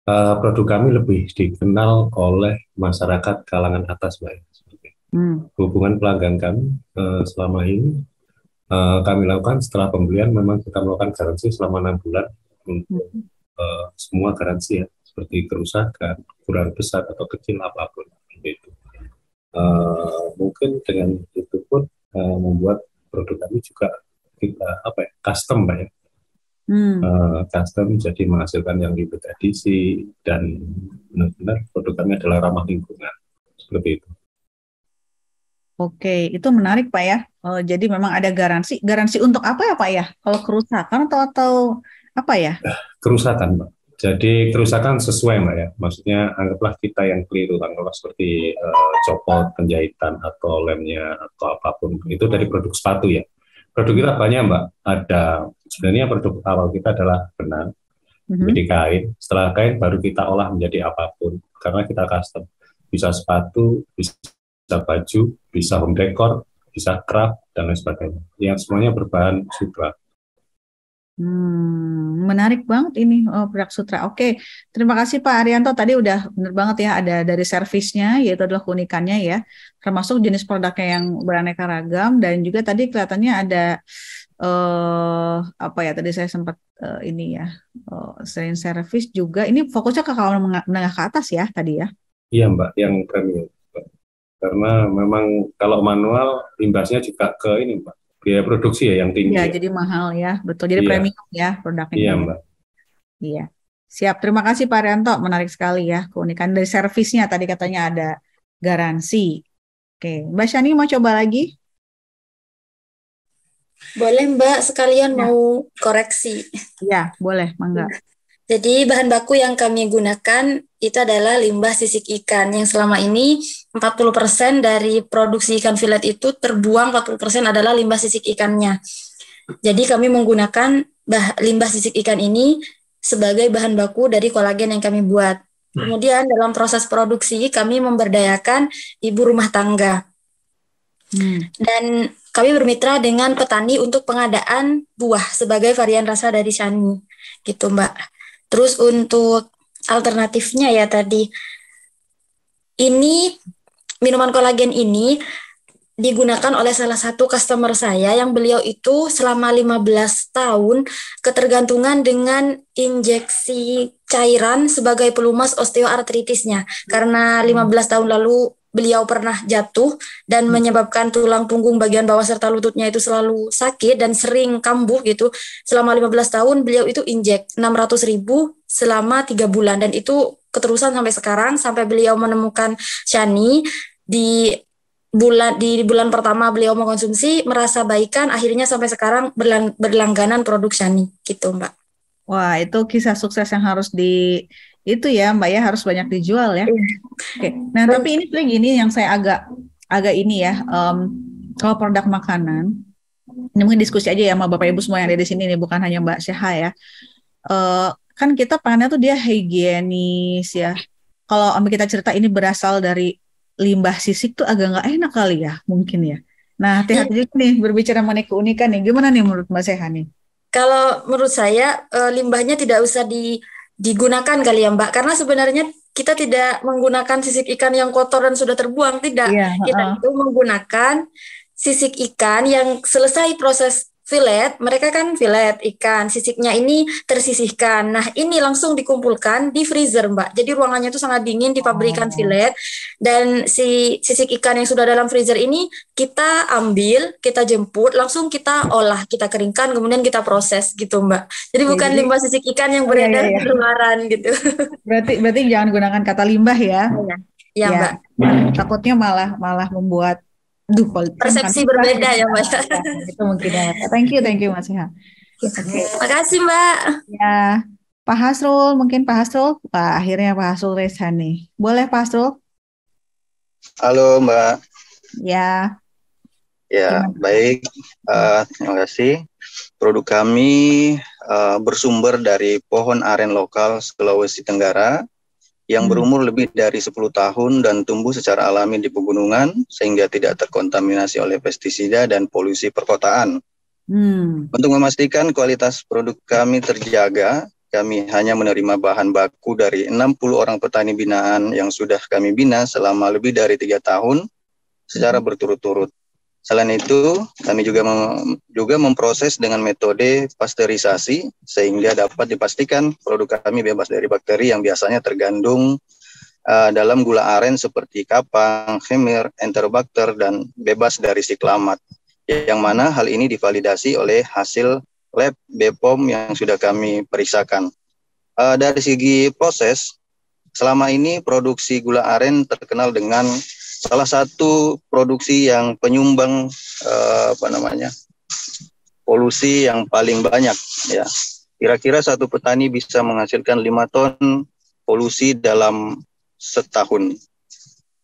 uh, produk kami lebih dikenal oleh masyarakat kalangan atas, banyak. Hmm. Hubungan pelanggan kami uh, selama ini uh, kami lakukan setelah pembelian memang kita melakukan garansi selama enam bulan untuk hmm uh, semua garansi ya seperti kerusakan kurang besar atau kecil apapun itu uh, mungkin dengan itu pun uh, membuat produk kami juga kita apa ya custom pak ya hmm. uh, custom jadi menghasilkan yang limited edisi dan benar-benar produk kami adalah ramah lingkungan seperti itu. Oke, itu menarik Pak ya. Uh, jadi memang ada garansi. Garansi untuk apa ya Pak ya? Kalau kerusakan atau atau apa ya? Nah, kerusakan, Mbak. Jadi kerusakan sesuai, Mbak ya. Maksudnya anggaplah kita yang keliru, anggaplah seperti uh, copot, penjahitan, atau lemnya, atau apapun. Itu dari produk sepatu ya. Produk kita banyak, Mbak. Ada, sebenarnya produk awal kita adalah benang, mm-hmm. jadi kain. Setelah kain, baru kita olah menjadi apapun. Karena kita custom. Bisa sepatu, bisa baju, bisa home decor, bisa craft, dan lain sebagainya. Yang semuanya berbahan sutra. Hmm, menarik banget ini oh, produk Sutra. Oke, terima kasih Pak Arianto. Tadi udah benar banget ya ada dari servisnya, yaitu adalah keunikannya ya, termasuk jenis produknya yang beraneka ragam dan juga tadi kelihatannya ada uh, apa ya? Tadi saya sempat uh, ini ya, uh, selain servis juga ini fokusnya ke kawasan menengah ke atas ya tadi ya? Iya Mbak, yang kami Karena memang kalau manual imbasnya juga ke ini Mbak, biaya produksi ya yang tinggi. Iya, ya. jadi mahal ya, betul. Jadi iya. premium ya produknya. Iya, ya. Mbak. Iya. Siap, terima kasih Pak Rianto. Menarik sekali ya keunikan dari servisnya tadi katanya ada garansi. Oke, Mbak Shani mau coba lagi? Boleh Mbak, sekalian ya. mau koreksi. ya boleh, mangga. Jadi bahan baku yang kami gunakan itu adalah limbah sisik ikan yang selama ini 40% dari produksi ikan fillet itu terbuang 40% adalah limbah sisik ikannya. Jadi kami menggunakan bah, limbah sisik ikan ini sebagai bahan baku dari kolagen yang kami buat. Hmm. Kemudian dalam proses produksi kami memberdayakan ibu rumah tangga. Hmm. Dan kami bermitra dengan petani untuk pengadaan buah sebagai varian rasa dari shani. Gitu, Mbak. Terus untuk alternatifnya ya tadi ini minuman kolagen ini digunakan oleh salah satu customer saya yang beliau itu selama 15 tahun ketergantungan dengan injeksi cairan sebagai pelumas osteoartritisnya karena 15 tahun lalu beliau pernah jatuh dan hmm. menyebabkan tulang punggung bagian bawah serta lututnya itu selalu sakit dan sering kambuh gitu. Selama 15 tahun beliau itu injek 600 ribu selama tiga bulan dan itu keterusan sampai sekarang sampai beliau menemukan Shani di bulan di bulan pertama beliau mengkonsumsi merasa baikan akhirnya sampai sekarang berlang, berlangganan produk Shani gitu Mbak. Wah, itu kisah sukses yang harus di itu ya Mbak ya harus banyak dijual ya. Iya. Oke. Okay. Nah tapi ini sering ini yang saya agak agak ini ya. Um, kalau produk makanan, ini mungkin diskusi aja ya sama Bapak Ibu semua yang ada di sini nih, bukan hanya Mbak Syah ya. Uh, kan kita pangannya tuh dia higienis ya. Kalau kita cerita ini berasal dari limbah sisik tuh agak nggak enak kali ya, mungkin ya. Nah, hati-hati iya. nih berbicara mengenai keunikan nih. Gimana nih menurut Mbak Seha nih? Kalau menurut saya eh, limbahnya tidak usah di digunakan kali ya Mbak karena sebenarnya kita tidak menggunakan sisik ikan yang kotor dan sudah terbuang tidak yeah, kita uh. itu menggunakan sisik ikan yang selesai proses fillet, mereka kan fillet ikan, sisiknya ini tersisihkan. Nah, ini langsung dikumpulkan di freezer, Mbak. Jadi ruangannya itu sangat dingin di pabrikan oh. fillet dan si sisik ikan yang sudah dalam freezer ini kita ambil, kita jemput, langsung kita olah, kita keringkan, kemudian kita proses gitu, Mbak. Jadi bukan Jadi, limbah sisik ikan yang beredar oh, iya, iya. di luaran gitu. Berarti berarti jangan gunakan kata limbah ya. Iya, ya, ya, Mbak. Hmm. Takutnya malah malah membuat Duh, kalau gitu persepsi kan, berbeda kan, ya Mas. Ya, itu mungkin ya. ya. Thank you, thank you Mas Iha. Okay. Makasih Mbak. Ya. Pak Hasrul, mungkin Pak Hasrul. Wah, akhirnya Pak Hasrul Resan nih. Boleh Pak Hasrul? Halo Mbak. Ya. Ya, Gimana? baik. Uh, terima kasih. Produk kami uh, bersumber dari pohon aren lokal Sulawesi Tenggara yang hmm. berumur lebih dari 10 tahun dan tumbuh secara alami di pegunungan sehingga tidak terkontaminasi oleh pestisida dan polusi perkotaan. Hmm. Untuk memastikan kualitas produk kami terjaga, kami hanya menerima bahan baku dari 60 orang petani binaan yang sudah kami bina selama lebih dari tiga tahun secara hmm. berturut-turut. Selain itu, kami juga mem juga memproses dengan metode pasteurisasi sehingga dapat dipastikan produk kami bebas dari bakteri yang biasanya tergandung uh, dalam gula aren seperti kapang, hemir, enterobacter dan bebas dari siklamat. Yang mana hal ini divalidasi oleh hasil lab BPOM yang sudah kami periksakan. Uh, dari segi proses, selama ini produksi gula aren terkenal dengan salah satu produksi yang penyumbang uh, apa namanya polusi yang paling banyak ya kira-kira satu petani bisa menghasilkan lima ton polusi dalam setahun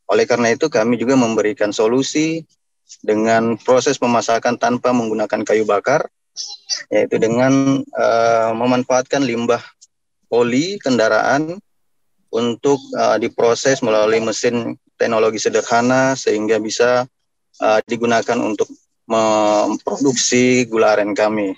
oleh karena itu kami juga memberikan solusi dengan proses pemasakan tanpa menggunakan kayu bakar yaitu dengan uh, memanfaatkan limbah oli kendaraan untuk uh, diproses melalui mesin teknologi sederhana sehingga bisa uh, digunakan untuk memproduksi gula aren kami.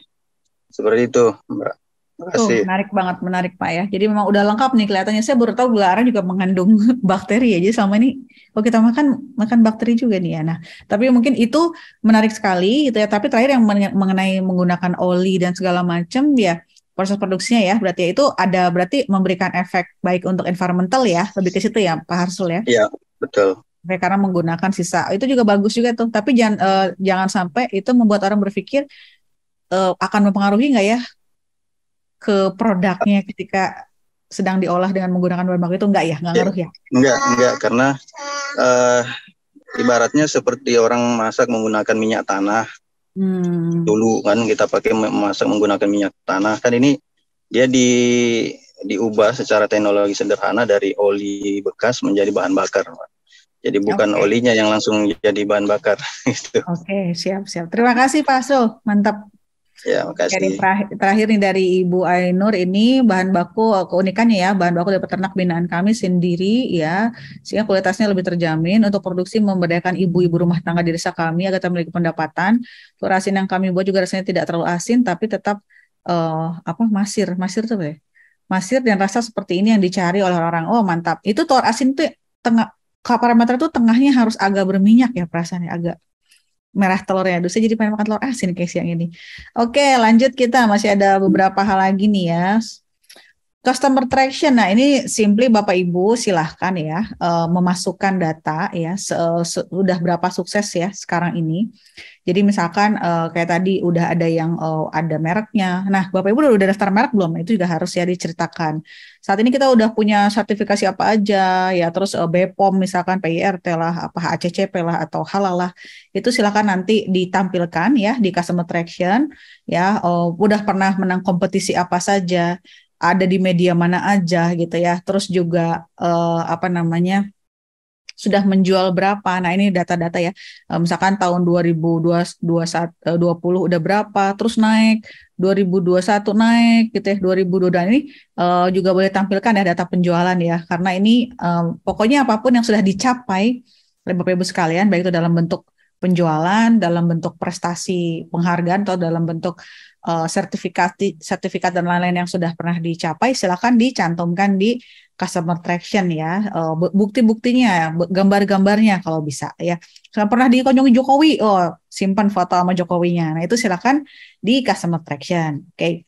Seperti itu, Mbak. Tuh, menarik banget, menarik Pak ya. Jadi memang udah lengkap nih kelihatannya. Saya baru tahu gula aren juga mengandung bakteri ya. Jadi selama ini kalau kita makan makan bakteri juga nih ya. Nah, tapi mungkin itu menarik sekali gitu ya. Tapi terakhir yang mengenai menggunakan oli dan segala macam ya proses produksinya ya. Berarti ya itu ada berarti memberikan efek baik untuk environmental ya, lebih ke situ ya Pak Harsul ya. Iya, Betul. Karena menggunakan sisa itu juga bagus juga tuh. Tapi jangan uh, jangan sampai itu membuat orang berpikir uh, akan mempengaruhi nggak ya ke produknya ketika sedang diolah dengan menggunakan bahan baku itu enggak ya enggak ya. ngaruh ya enggak enggak karena uh, ibaratnya seperti orang masak menggunakan minyak tanah hmm. dulu kan kita pakai masak menggunakan minyak tanah kan ini dia di diubah secara teknologi sederhana dari oli bekas menjadi bahan bakar Hmm. Jadi bukan okay. olinya yang langsung jadi bahan bakar. gitu. Oke, okay, siap siap. Terima kasih Pak Sul, mantap. Ya, makasih. Jadi terakhir, terakhir nih dari Ibu Ainur ini bahan baku keunikannya oh, ya, bahan baku dari peternak binaan kami sendiri ya, sehingga kualitasnya lebih terjamin untuk produksi memberdayakan ibu-ibu rumah tangga di desa kami agar memiliki pendapatan. Telur asin yang kami buat juga rasanya tidak terlalu asin tapi tetap uh, apa masir, masir tuh ya. Masir dan rasa seperti ini yang dicari oleh orang-orang. Oh, mantap. Itu telur asin tuh tengah kalau parameter itu tengahnya harus agak berminyak ya perasaannya agak merah telurnya. Aduh, saya jadi pengen makan telur asin kayak siang ini. Oke, lanjut kita masih ada beberapa hal lagi nih ya. Customer traction, nah ini simply Bapak Ibu silahkan ya uh, memasukkan data ya sudah berapa sukses ya sekarang ini. Jadi misalkan uh, kayak tadi udah ada yang uh, ada mereknya. Nah Bapak Ibu udah daftar merek belum? Itu juga harus ya diceritakan. Saat ini kita udah punya sertifikasi apa aja ya terus uh, BPOM misalkan PIRT lah, apa HACCP lah atau halal lah. Itu silahkan nanti ditampilkan ya di customer traction ya uh, udah pernah menang kompetisi apa saja ada di media mana aja gitu ya. Terus juga uh, apa namanya? sudah menjual berapa. Nah, ini data-data ya. Eh, misalkan tahun 2020 eh, udah berapa, terus naik, 2021 naik gitu ya. 2022 dan ini uh, juga boleh tampilkan ya data penjualan ya. Karena ini um, pokoknya apapun yang sudah dicapai oleh Bapak Ibu sekalian baik itu dalam bentuk penjualan, dalam bentuk prestasi penghargaan atau dalam bentuk uh, eh, sertifikat sertifikat dan lain-lain yang sudah pernah dicapai silakan dicantumkan di customer traction ya uh, bukti-buktinya gambar-gambarnya kalau bisa ya sudah pernah dikunjungi Jokowi oh simpan foto sama Jokowinya nah itu silakan di customer traction oke okay.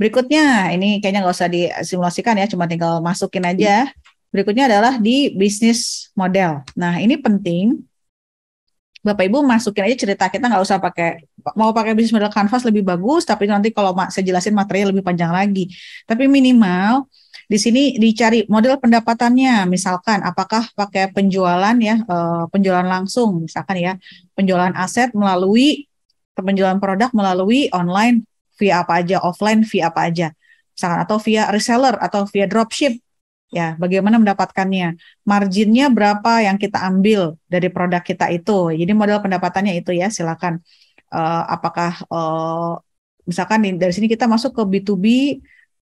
berikutnya ini kayaknya nggak usah disimulasikan ya cuma tinggal masukin aja berikutnya adalah di bisnis model nah ini penting Bapak Ibu masukin aja cerita kita nggak usah pakai mau pakai bisnis model canvas lebih bagus tapi nanti kalau saya jelasin materinya lebih panjang lagi. Tapi minimal di sini dicari model pendapatannya misalkan apakah pakai penjualan ya eh, penjualan langsung misalkan ya penjualan aset melalui penjualan produk melalui online via apa aja offline via apa aja misalkan atau via reseller atau via dropship ya bagaimana mendapatkannya marginnya berapa yang kita ambil dari produk kita itu jadi modal pendapatannya itu ya silakan uh, apakah uh, misalkan dari sini kita masuk ke B2B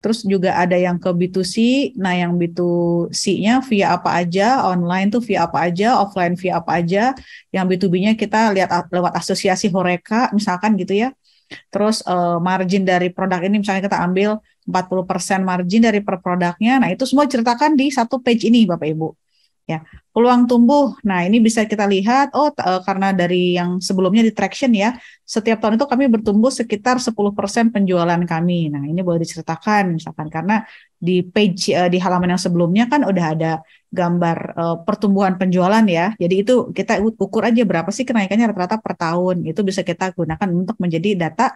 terus juga ada yang ke B2C nah yang B2C-nya via apa aja online tuh via apa aja offline via apa aja yang B2B-nya kita lihat lewat asosiasi Horeca misalkan gitu ya terus uh, margin dari produk ini misalnya kita ambil 40% margin dari per produknya. Nah, itu semua ceritakan di satu page ini Bapak Ibu. Ya, peluang tumbuh. Nah, ini bisa kita lihat oh e, karena dari yang sebelumnya di traction ya, setiap tahun itu kami bertumbuh sekitar 10% penjualan kami. Nah, ini boleh diceritakan misalkan karena di page e, di halaman yang sebelumnya kan udah ada gambar e, pertumbuhan penjualan ya. Jadi itu kita ukur aja berapa sih kenaikannya rata-rata per tahun. Itu bisa kita gunakan untuk menjadi data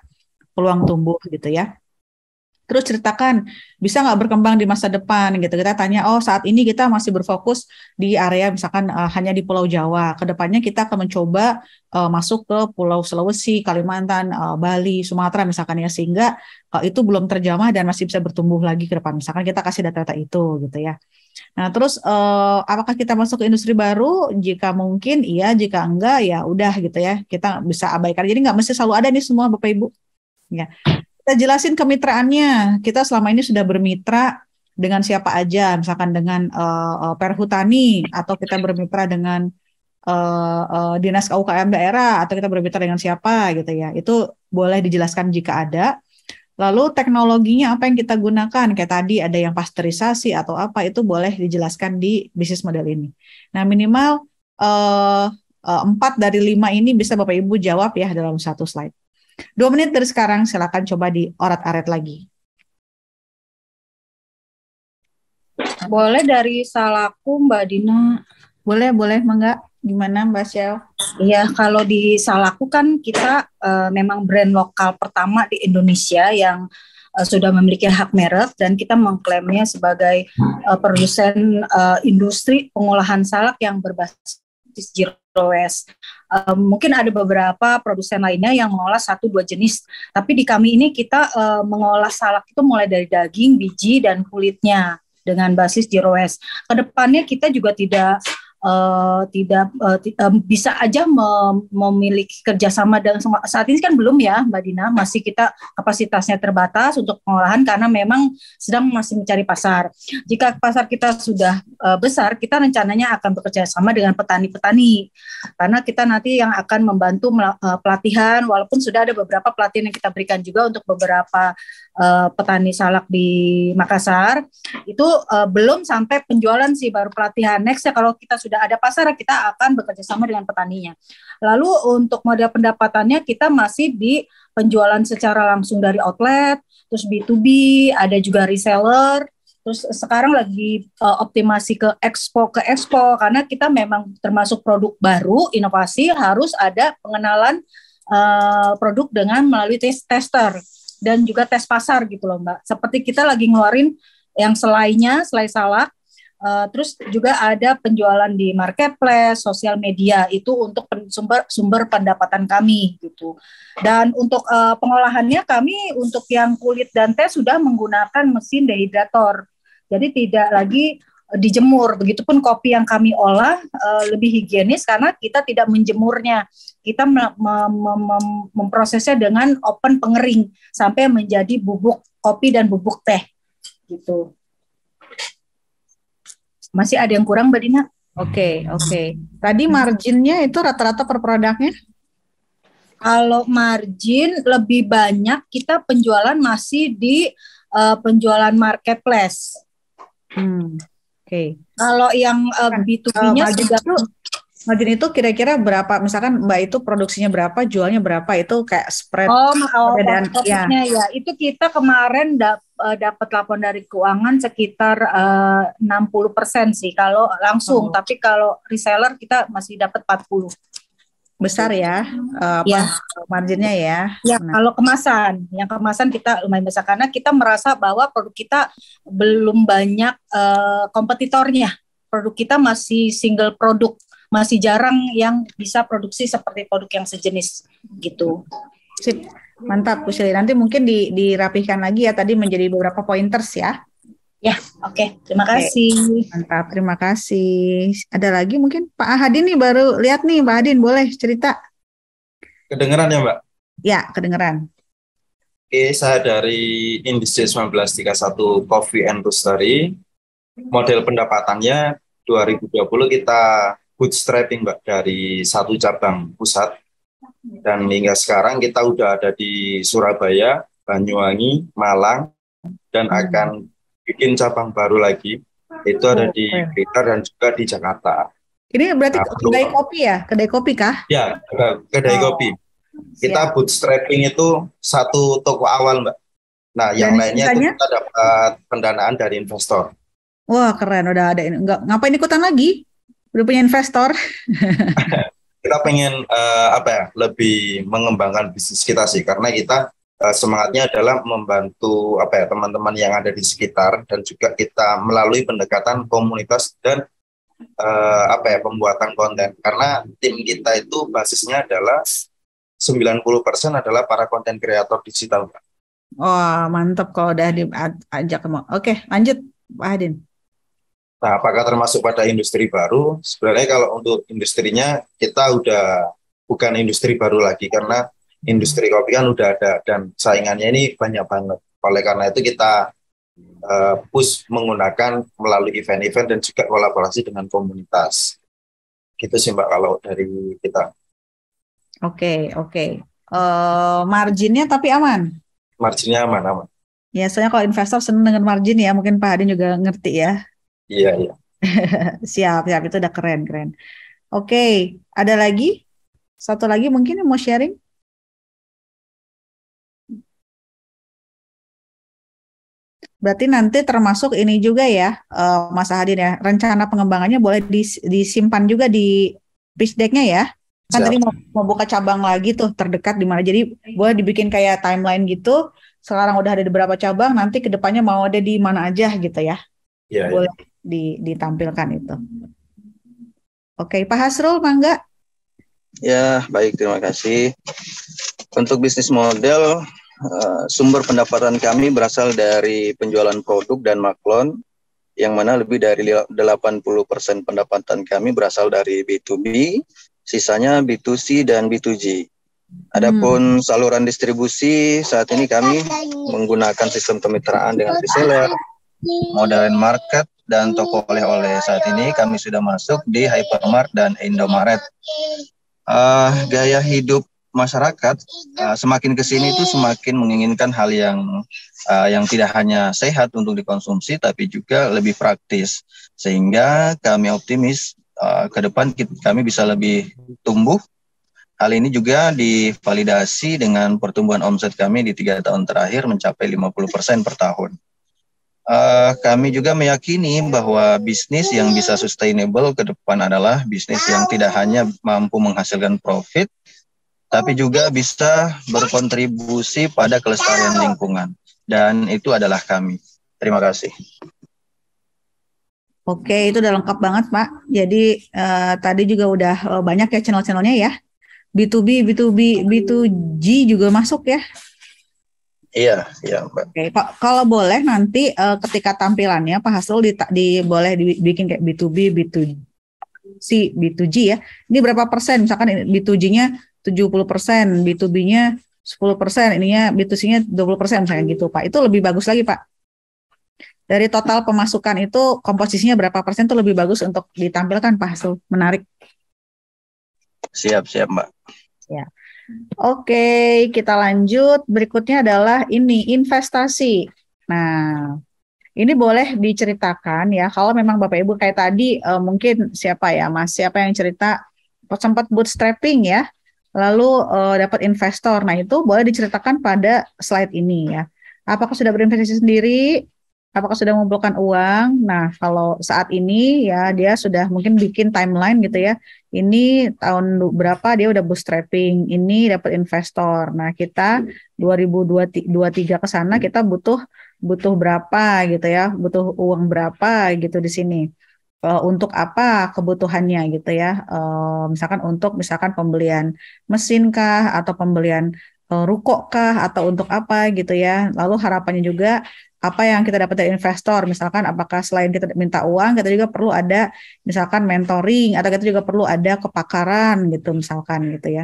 peluang tumbuh gitu ya. Terus ceritakan bisa nggak berkembang di masa depan gitu. Kita tanya, oh saat ini kita masih berfokus di area misalkan uh, hanya di Pulau Jawa. Kedepannya kita akan mencoba uh, masuk ke Pulau Sulawesi, Kalimantan, uh, Bali, Sumatera misalkan ya sehingga uh, itu belum terjamah dan masih bisa bertumbuh lagi ke depan. Misalkan kita kasih data-data itu gitu ya. Nah, terus eh, apakah kita masuk ke industri baru? Jika mungkin, iya. Jika enggak, ya udah gitu ya. Kita bisa abaikan. Jadi nggak mesti selalu ada nih semua Bapak Ibu. Ya kita jelasin kemitraannya. Kita selama ini sudah bermitra dengan siapa aja, misalkan dengan uh, perhutani atau kita bermitra dengan uh, uh, dinas KUKM daerah atau kita bermitra dengan siapa gitu ya. Itu boleh dijelaskan jika ada. Lalu teknologinya apa yang kita gunakan? Kayak tadi ada yang pasteurisasi atau apa itu boleh dijelaskan di bisnis model ini. Nah minimal empat uh, uh, dari lima ini bisa Bapak Ibu jawab ya dalam satu slide. Dua menit dari sekarang silakan coba di orat aret lagi. Boleh dari salahku Mbak Dina. Boleh, boleh, Mangga. Gimana Mbak Shell? Iya, kalau di salahku kan kita e, memang brand lokal pertama di Indonesia yang e, sudah memiliki hak merek dan kita mengklaimnya sebagai e, produsen e, industri pengolahan salak yang berbasis jeruk. Sulawesi. Um, mungkin ada beberapa produsen lainnya yang mengolah satu dua jenis, tapi di kami ini kita uh, mengolah salak itu mulai dari daging, biji, dan kulitnya dengan basis zero Kedepannya kita juga tidak uh, tidak uh, uh, bisa aja mem memiliki kerjasama dan saat ini kan belum ya Mbak Dina masih kita kapasitasnya terbatas untuk pengolahan karena memang sedang masih mencari pasar. Jika pasar kita sudah uh, besar, kita rencananya akan bekerja sama dengan petani-petani karena kita nanti yang akan membantu uh, pelatihan walaupun sudah ada beberapa pelatihan yang kita berikan juga untuk beberapa uh, petani salak di Makassar itu uh, belum sampai penjualan sih baru pelatihan next ya kalau kita sudah ada pasar kita akan bekerja sama dengan petaninya lalu untuk model pendapatannya kita masih di penjualan secara langsung dari outlet terus B2B ada juga reseller terus sekarang lagi uh, optimasi ke ekspor ke ekspor karena kita memang termasuk produk baru inovasi harus ada pengenalan uh, produk dengan melalui tes tester dan juga tes pasar gitu loh Mbak. Seperti kita lagi ngeluarin yang selainnya selai salak, uh, eh, terus juga ada penjualan di marketplace, sosial media itu untuk sumber sumber pendapatan kami gitu. Dan untuk uh, pengolahannya kami untuk yang kulit dan teh sudah menggunakan mesin dehidrator. Jadi tidak lagi dijemur. Begitupun kopi yang kami olah uh, lebih higienis karena kita tidak menjemurnya. Kita mem mem memprosesnya dengan open pengering sampai menjadi bubuk kopi dan bubuk teh. Gitu. Masih ada yang kurang, Mbak Dina? Oke, okay, oke. Okay. Tadi marginnya itu rata-rata per produknya? Kalau margin lebih banyak kita penjualan masih di uh, penjualan marketplace. Hmm okay. kalau yang uh, B2B-nya uh, juga itu, margin itu kira-kira berapa misalkan Mbak itu produksinya berapa jualnya berapa itu kayak spread oh, oh perbedaan ya. Iya. ya itu kita kemarin dap, eh, dapat laporan dari keuangan sekitar eh, uh, 60% sih kalau langsung oh. tapi kalau reseller kita masih dapat 40 besar ya, uh, apa, ya. marginnya ya. Ya, nah. kalau kemasan, yang kemasan kita lumayan besar karena kita merasa bahwa produk kita belum banyak uh, kompetitornya. Produk kita masih single produk, masih jarang yang bisa produksi seperti produk yang sejenis gitu. Sip. Mantap, Bu Nanti mungkin di, dirapihkan lagi ya tadi menjadi beberapa pointers ya. Ya, oke. Okay. Terima kasih. Mantap, terima kasih. Ada lagi mungkin Pak Ahadin nih baru lihat nih Pak Ahadin, boleh cerita? Kedengeran ya, Mbak? Ya, kedengeran. Oke, okay, saya dari Industri 1931 Coffee and Roastery. Model pendapatannya 2020 kita bootstrapping, Mbak, dari satu cabang pusat. Dan hingga sekarang kita udah ada di Surabaya, Banyuwangi, Malang, dan hmm. akan bikin cabang baru lagi. Itu ada oh, di Blitar dan juga di Jakarta. Ini berarti nah, kedai kopi ya? Kedai kopi kah? Ya, kedai oh. kopi. Kita Siap. bootstrapping itu satu toko awal, Mbak. Nah, yang dan lainnya sisanya? itu kita dapat pendanaan dari investor. Wah, keren. Udah ada ini. ngapain ikutan lagi? Udah punya investor? kita pengen uh, apa ya? Lebih mengembangkan bisnis kita sih karena kita Eh, semangatnya adalah membantu apa ya teman-teman yang ada di sekitar dan juga kita melalui pendekatan komunitas dan uh, apa ya pembuatan konten karena tim kita itu basisnya adalah 90% adalah para konten kreator digital. Wah, oh, mantap kalau udah diajak Oke, lanjut Pak Adin. Nah, apakah termasuk pada industri baru? Sebenarnya kalau untuk industrinya kita udah bukan industri baru lagi karena industri kopi kan udah ada dan saingannya ini banyak banget. Oleh karena itu kita uh, push menggunakan melalui event-event dan juga kolaborasi dengan komunitas. Gitu sih Mbak kalau dari kita. Oke, okay, oke. Okay. Uh, eh, marginnya tapi aman? Marginnya aman, aman. Ya, soalnya kalau investor senang dengan margin ya, mungkin Pak Hadin juga ngerti ya. Iya, iya. siap, siap. Itu udah keren, keren. Oke, okay. ada lagi? Satu lagi mungkin yang mau sharing? Berarti nanti termasuk ini juga ya, uh, Mas Hadin ya, rencana pengembangannya boleh dis, disimpan juga di pitch-deck-nya ya? Kan Siap. tadi mau, mau buka cabang lagi tuh terdekat di mana. Jadi boleh dibikin kayak timeline gitu. Sekarang udah ada beberapa cabang, nanti ke depannya mau ada di mana aja gitu ya? ya boleh ya. Di, ditampilkan itu. Oke, Pak Hasrul, mangga. Ya, baik. Terima kasih. Untuk bisnis model, Eh, sumber pendapatan kami berasal dari penjualan produk dan maklon yang mana lebih dari 80% pendapatan kami berasal dari B2B, sisanya B2C dan B2G. Adapun hmm. saluran distribusi saat ini kami menggunakan sistem kemitraan dengan reseller, modern market dan toko oleh-oleh. Saat ini kami sudah masuk di hypermart dan Indomaret. Uh, gaya hidup masyarakat uh, semakin kesini itu semakin menginginkan hal yang uh, yang tidak hanya sehat untuk dikonsumsi tapi juga lebih praktis. Sehingga kami optimis uh, ke depan kita, kami bisa lebih tumbuh. Hal ini juga divalidasi dengan pertumbuhan omset kami di tiga tahun terakhir mencapai 50% per tahun. Uh, kami juga meyakini bahwa bisnis yang bisa sustainable ke depan adalah bisnis yang tidak hanya mampu menghasilkan profit, tapi juga bisa berkontribusi pada kelestarian lingkungan. Dan itu adalah kami. Terima kasih. Oke, itu udah lengkap banget, Pak. Jadi uh, tadi juga udah eh, banyak ya channel-channelnya ya. B2B, B2B, B2G juga masuk ya. Iya, iya, Pak. Oke, Pak, kalau boleh nanti uh, ketika tampilannya Pak Hasrul di, di boleh dibikin kayak B2B, B2G, B2C, B2G ya. Ini berapa persen misalkan B2G-nya 70%, B2B-nya 10%, ininya B2C-nya 20% misalnya gitu, Pak. Itu lebih bagus lagi, Pak. Dari total pemasukan itu komposisinya berapa persen itu lebih bagus untuk ditampilkan, Pak hasil Menarik. Siap, siap, Mbak. Ya. Oke, kita lanjut. Berikutnya adalah ini investasi. Nah, ini boleh diceritakan ya kalau memang Bapak Ibu kayak tadi eh, mungkin siapa ya Mas siapa yang cerita sempat bootstrapping ya lalu uh, dapat investor. Nah, itu boleh diceritakan pada slide ini ya. Apakah sudah berinvestasi sendiri? Apakah sudah mengumpulkan uang? Nah, kalau saat ini ya dia sudah mungkin bikin timeline gitu ya. Ini tahun berapa dia udah bootstrapping, ini dapat investor. Nah, kita 2023 ke sana kita butuh butuh berapa gitu ya, butuh uang berapa gitu di sini uh, untuk apa kebutuhannya gitu ya. Uh, misalkan untuk misalkan pembelian mesin kah atau pembelian uh, eh, ruko kah atau untuk apa gitu ya. Lalu harapannya juga apa yang kita dapat dari investor misalkan apakah selain kita minta uang kita juga perlu ada misalkan mentoring atau kita juga perlu ada kepakaran gitu misalkan gitu ya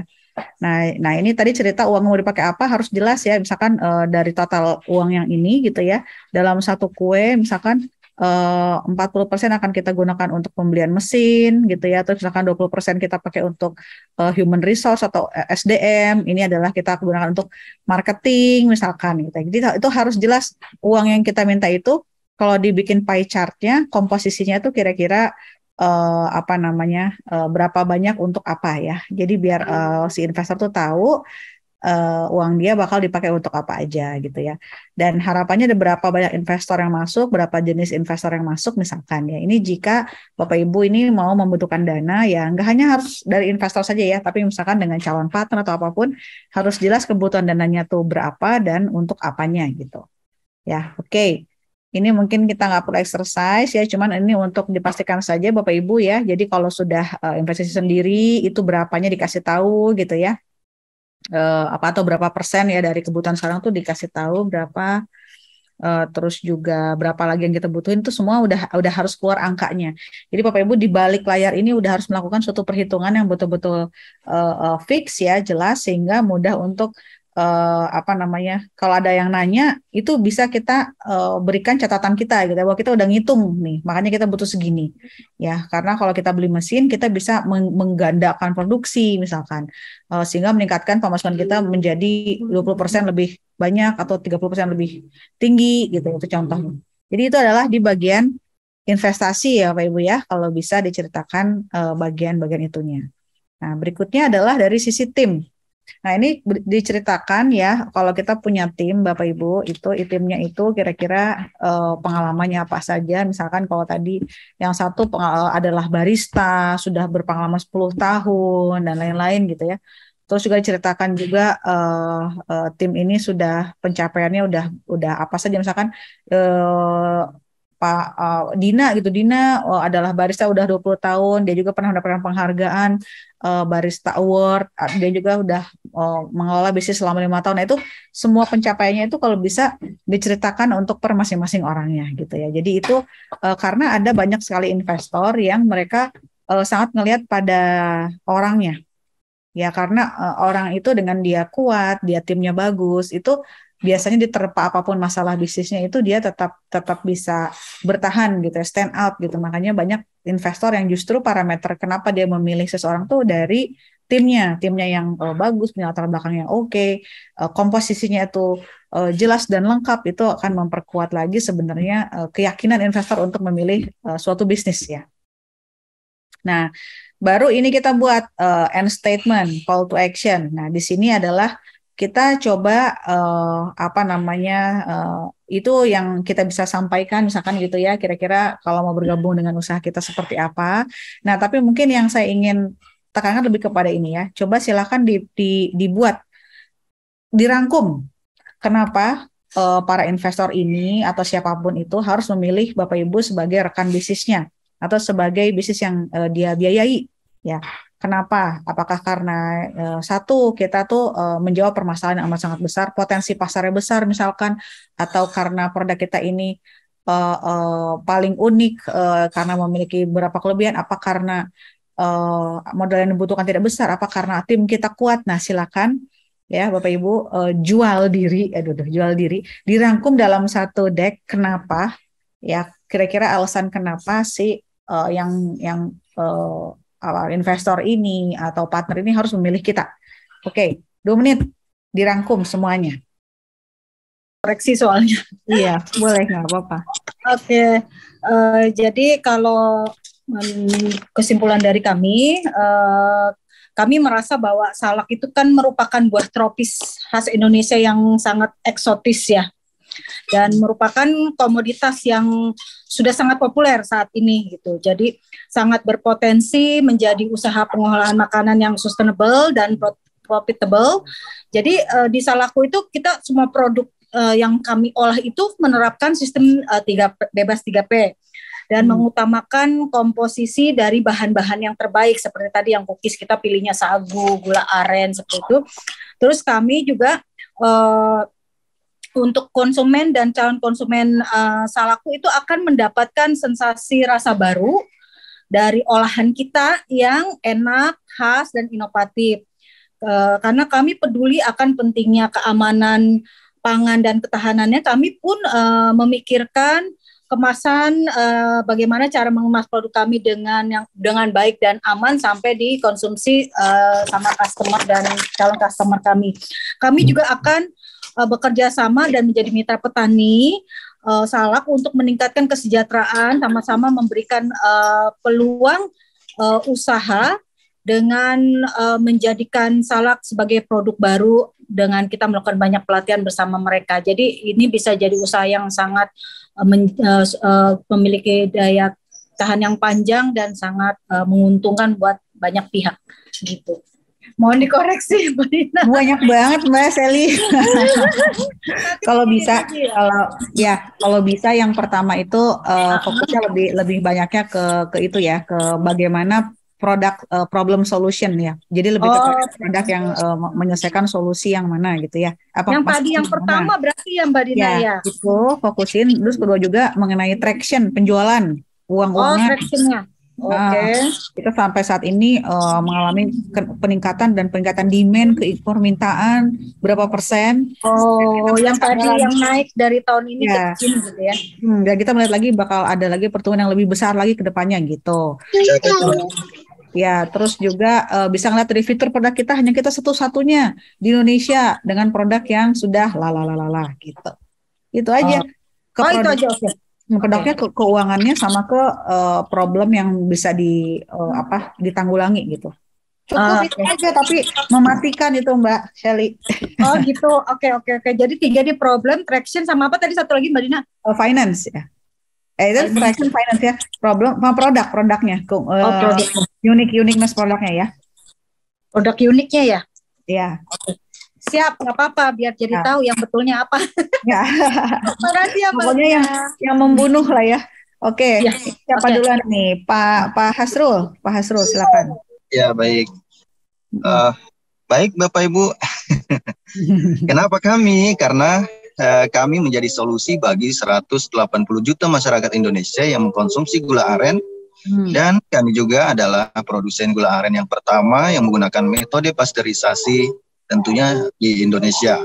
nah nah ini tadi cerita uang mau dipakai apa harus jelas ya misalkan e, dari total uang yang ini gitu ya dalam satu kue misalkan 40 eh, persen akan kita gunakan untuk pembelian mesin gitu ya terus misalkan 20 persen kita pakai untuk uh, human resource atau eh, SDM ini adalah kita gunakan untuk marketing misalkan gitu jadi itu harus jelas uang yang kita minta itu kalau dibikin pie chartnya komposisinya itu kira-kira uh, apa namanya uh, berapa banyak untuk apa ya jadi biar uh, si investor tuh tahu uh, uang dia bakal dipakai untuk apa aja gitu ya. Dan harapannya ada berapa banyak investor yang masuk, berapa jenis investor yang masuk misalkan ya. Ini jika Bapak Ibu ini mau membutuhkan dana ya nggak hanya harus dari investor saja ya, tapi misalkan dengan calon partner atau apapun harus jelas kebutuhan dananya tuh berapa dan untuk apanya gitu. Ya, oke. Okay. Ini mungkin kita nggak perlu exercise ya, cuman ini untuk dipastikan saja Bapak Ibu ya. Jadi kalau sudah eh, investasi sendiri itu berapanya dikasih tahu gitu ya eh, apa atau berapa persen ya dari kebutuhan sekarang tuh dikasih tahu berapa uh, terus juga berapa lagi yang kita butuhin itu semua udah udah harus keluar angkanya. Jadi Bapak Ibu di balik layar ini udah harus melakukan suatu perhitungan yang betul-betul uh, uh, fix ya, jelas sehingga mudah untuk uh, apa namanya kalau ada yang nanya itu bisa kita uh, berikan catatan kita gitu ya, bahwa kita udah ngitung nih makanya kita butuh segini ya karena kalau kita beli mesin kita bisa meng menggandakan produksi misalkan uh, sehingga meningkatkan pemasukan kita menjadi 20% lebih banyak atau 30% lebih tinggi gitu itu contohnya jadi itu adalah di bagian investasi ya Pak Ibu ya kalau bisa diceritakan bagian-bagian uh, bagian -bagian itunya Nah, berikutnya adalah dari sisi tim. Nah, ini diceritakan ya kalau kita punya tim Bapak Ibu itu timnya itu kira-kira uh, pengalamannya apa saja. Misalkan kalau tadi yang satu eh, adalah barista, sudah berpengalaman 10 tahun dan lain-lain gitu ya. Terus juga diceritakan juga uh, uh, tim ini sudah pencapaiannya udah udah apa saja misalkan uh, Pak uh, eh, Dina gitu. Dina uh, adalah barista udah 20 tahun, dia juga pernah mendapatkan penghargaan uh, Barista Award, ah, dia juga udah uh, mengelola bisnis selama lima tahun. Nah, itu semua pencapaiannya itu kalau bisa diceritakan untuk per masing-masing orangnya gitu ya. Jadi itu uh, karena ada banyak sekali investor yang mereka uh, sangat melihat pada orangnya. Ya karena uh, orang itu dengan dia kuat, dia timnya bagus, itu biasanya diterpa apapun masalah bisnisnya itu dia tetap tetap bisa bertahan gitu ya, stand out gitu. Makanya banyak investor yang justru parameter kenapa dia memilih seseorang tuh dari timnya, timnya yang uh, bagus, punya latar belakang yang oke, okay, uh, eh, komposisinya itu uh, jelas dan lengkap itu akan memperkuat lagi sebenarnya uh, keyakinan investor untuk memilih uh, suatu bisnis ya. Nah, baru ini kita buat uh, end statement, call to action. Nah, di sini adalah kita coba uh, apa namanya uh, itu yang kita bisa sampaikan misalkan gitu ya kira-kira kalau mau bergabung dengan usaha kita seperti apa. Nah, tapi mungkin yang saya ingin tekankan lebih kepada ini ya. Coba silakan di, di, dibuat dirangkum. Kenapa uh, para investor ini atau siapapun itu harus memilih Bapak Ibu sebagai rekan bisnisnya atau sebagai bisnis yang uh, dia biayai ya. Kenapa? Apakah karena uh, satu kita tuh uh, menjawab permasalahan yang amat sangat besar, potensi pasarnya besar misalkan, atau karena produk kita ini uh, uh, paling unik uh, karena memiliki beberapa kelebihan? Apa karena uh, modal yang dibutuhkan tidak besar? Apa karena tim kita kuat? Nah, silakan ya Bapak Ibu uh, jual diri, aduh, aduh jual diri, dirangkum dalam satu deck. Kenapa? Ya kira-kira alasan kenapa sih uh, yang yang uh, Uh, investor ini atau partner ini harus memilih kita. Oke, okay, dua menit dirangkum semuanya. Koreksi soalnya. iya, boleh nggak apa-apa. Oke, okay. uh, jadi kalau um, kesimpulan dari kami, uh, kami merasa bahwa salak itu kan merupakan buah tropis khas Indonesia yang sangat eksotis ya dan merupakan komoditas yang sudah sangat populer saat ini gitu. Jadi sangat berpotensi menjadi usaha pengolahan makanan yang sustainable dan profitable. Jadi uh, di Salaku itu kita semua produk uh, yang kami olah itu menerapkan sistem uh, bebas 3P dan hmm. mengutamakan komposisi dari bahan-bahan yang terbaik seperti tadi yang cookies kita pilihnya sagu, gula aren seperti itu. Terus kami juga uh, untuk konsumen dan calon konsumen uh, eh, salaku itu akan mendapatkan sensasi rasa baru dari olahan kita yang enak, khas dan inovatif. Uh, karena kami peduli akan pentingnya keamanan pangan dan ketahanannya, kami pun uh, memikirkan kemasan uh, bagaimana cara mengemas produk kami dengan yang dengan baik dan aman sampai dikonsumsi uh, sama customer dan calon customer kami. Kami juga akan uh, bekerja sama dan menjadi mitra petani uh, salak untuk meningkatkan kesejahteraan sama-sama memberikan uh, peluang uh, usaha dengan uh, menjadikan salak sebagai produk baru dengan kita melakukan banyak pelatihan bersama mereka. Jadi ini bisa jadi usaha yang sangat uh, men, uh, uh, memiliki daya tahan yang panjang dan sangat uh, menguntungkan buat banyak pihak gitu. Mohon dikoreksi, Mbak Banyak banget Mbak Seli. kalau bisa, ya. kalau ya kalau bisa yang pertama itu uh, fokusnya lebih lebih banyaknya ke ke itu ya, ke bagaimana produk uh, problem solution ya. Jadi lebih oh. ke produk yang uh, menyelesaikan solusi yang mana gitu ya. Apa yang tadi yang mana? pertama berarti ya Mbak Dina ya. ya. Itu fokusin terus kedua juga mengenai traction penjualan oh, uang-uangnya. Oh, Oke. Okay. Uh, kita sampai saat ini uh, mengalami peningkatan dan peningkatan demand ke permintaan berapa persen? Oh, yang tadi lagi. yang naik dari tahun ini yeah. ke ya. gitu ya. Hmm, dan kita melihat lagi bakal ada lagi pertumbuhan yang lebih besar lagi ke depannya gitu. Iya. Ya, terus juga uh, bisa ngeliat dari fitur produk kita hanya kita satu-satunya di Indonesia dengan produk yang sudah lalalalala gitu. Itu aja. Oh, oh, itu aja. Okay. Produknya okay. ke keuangannya sama ke uh, problem yang bisa di uh, apa ditanggulangi gitu. Cukup uh, itu aja tapi mematikan itu Mbak Shelly. Oh gitu. Oke okay, oke okay, oke. Okay. Jadi tiga di problem, traction sama apa tadi satu lagi Mbak Dina? Uh, finance ya. Eh itu traction finance ya. Problem sama produk produknya. Ke, uh, oh, produk. unik uniqueness produknya ya. Produk uniknya ya. Iya. Yeah. Okay siap nggak apa-apa biar jadi ya. tahu yang betulnya apa ya makasih ya pokoknya yang yang membunuh lah ya oke ya. siapa okay. duluan nih pak pak Hasrul pak Hasrul silakan ya baik uh, baik bapak ibu kenapa kami karena eh, kami menjadi solusi bagi 180 juta masyarakat Indonesia yang mengkonsumsi gula aren Hmm. Dan kami juga adalah produsen gula aren yang pertama yang menggunakan metode pasteurisasi tentunya di Indonesia.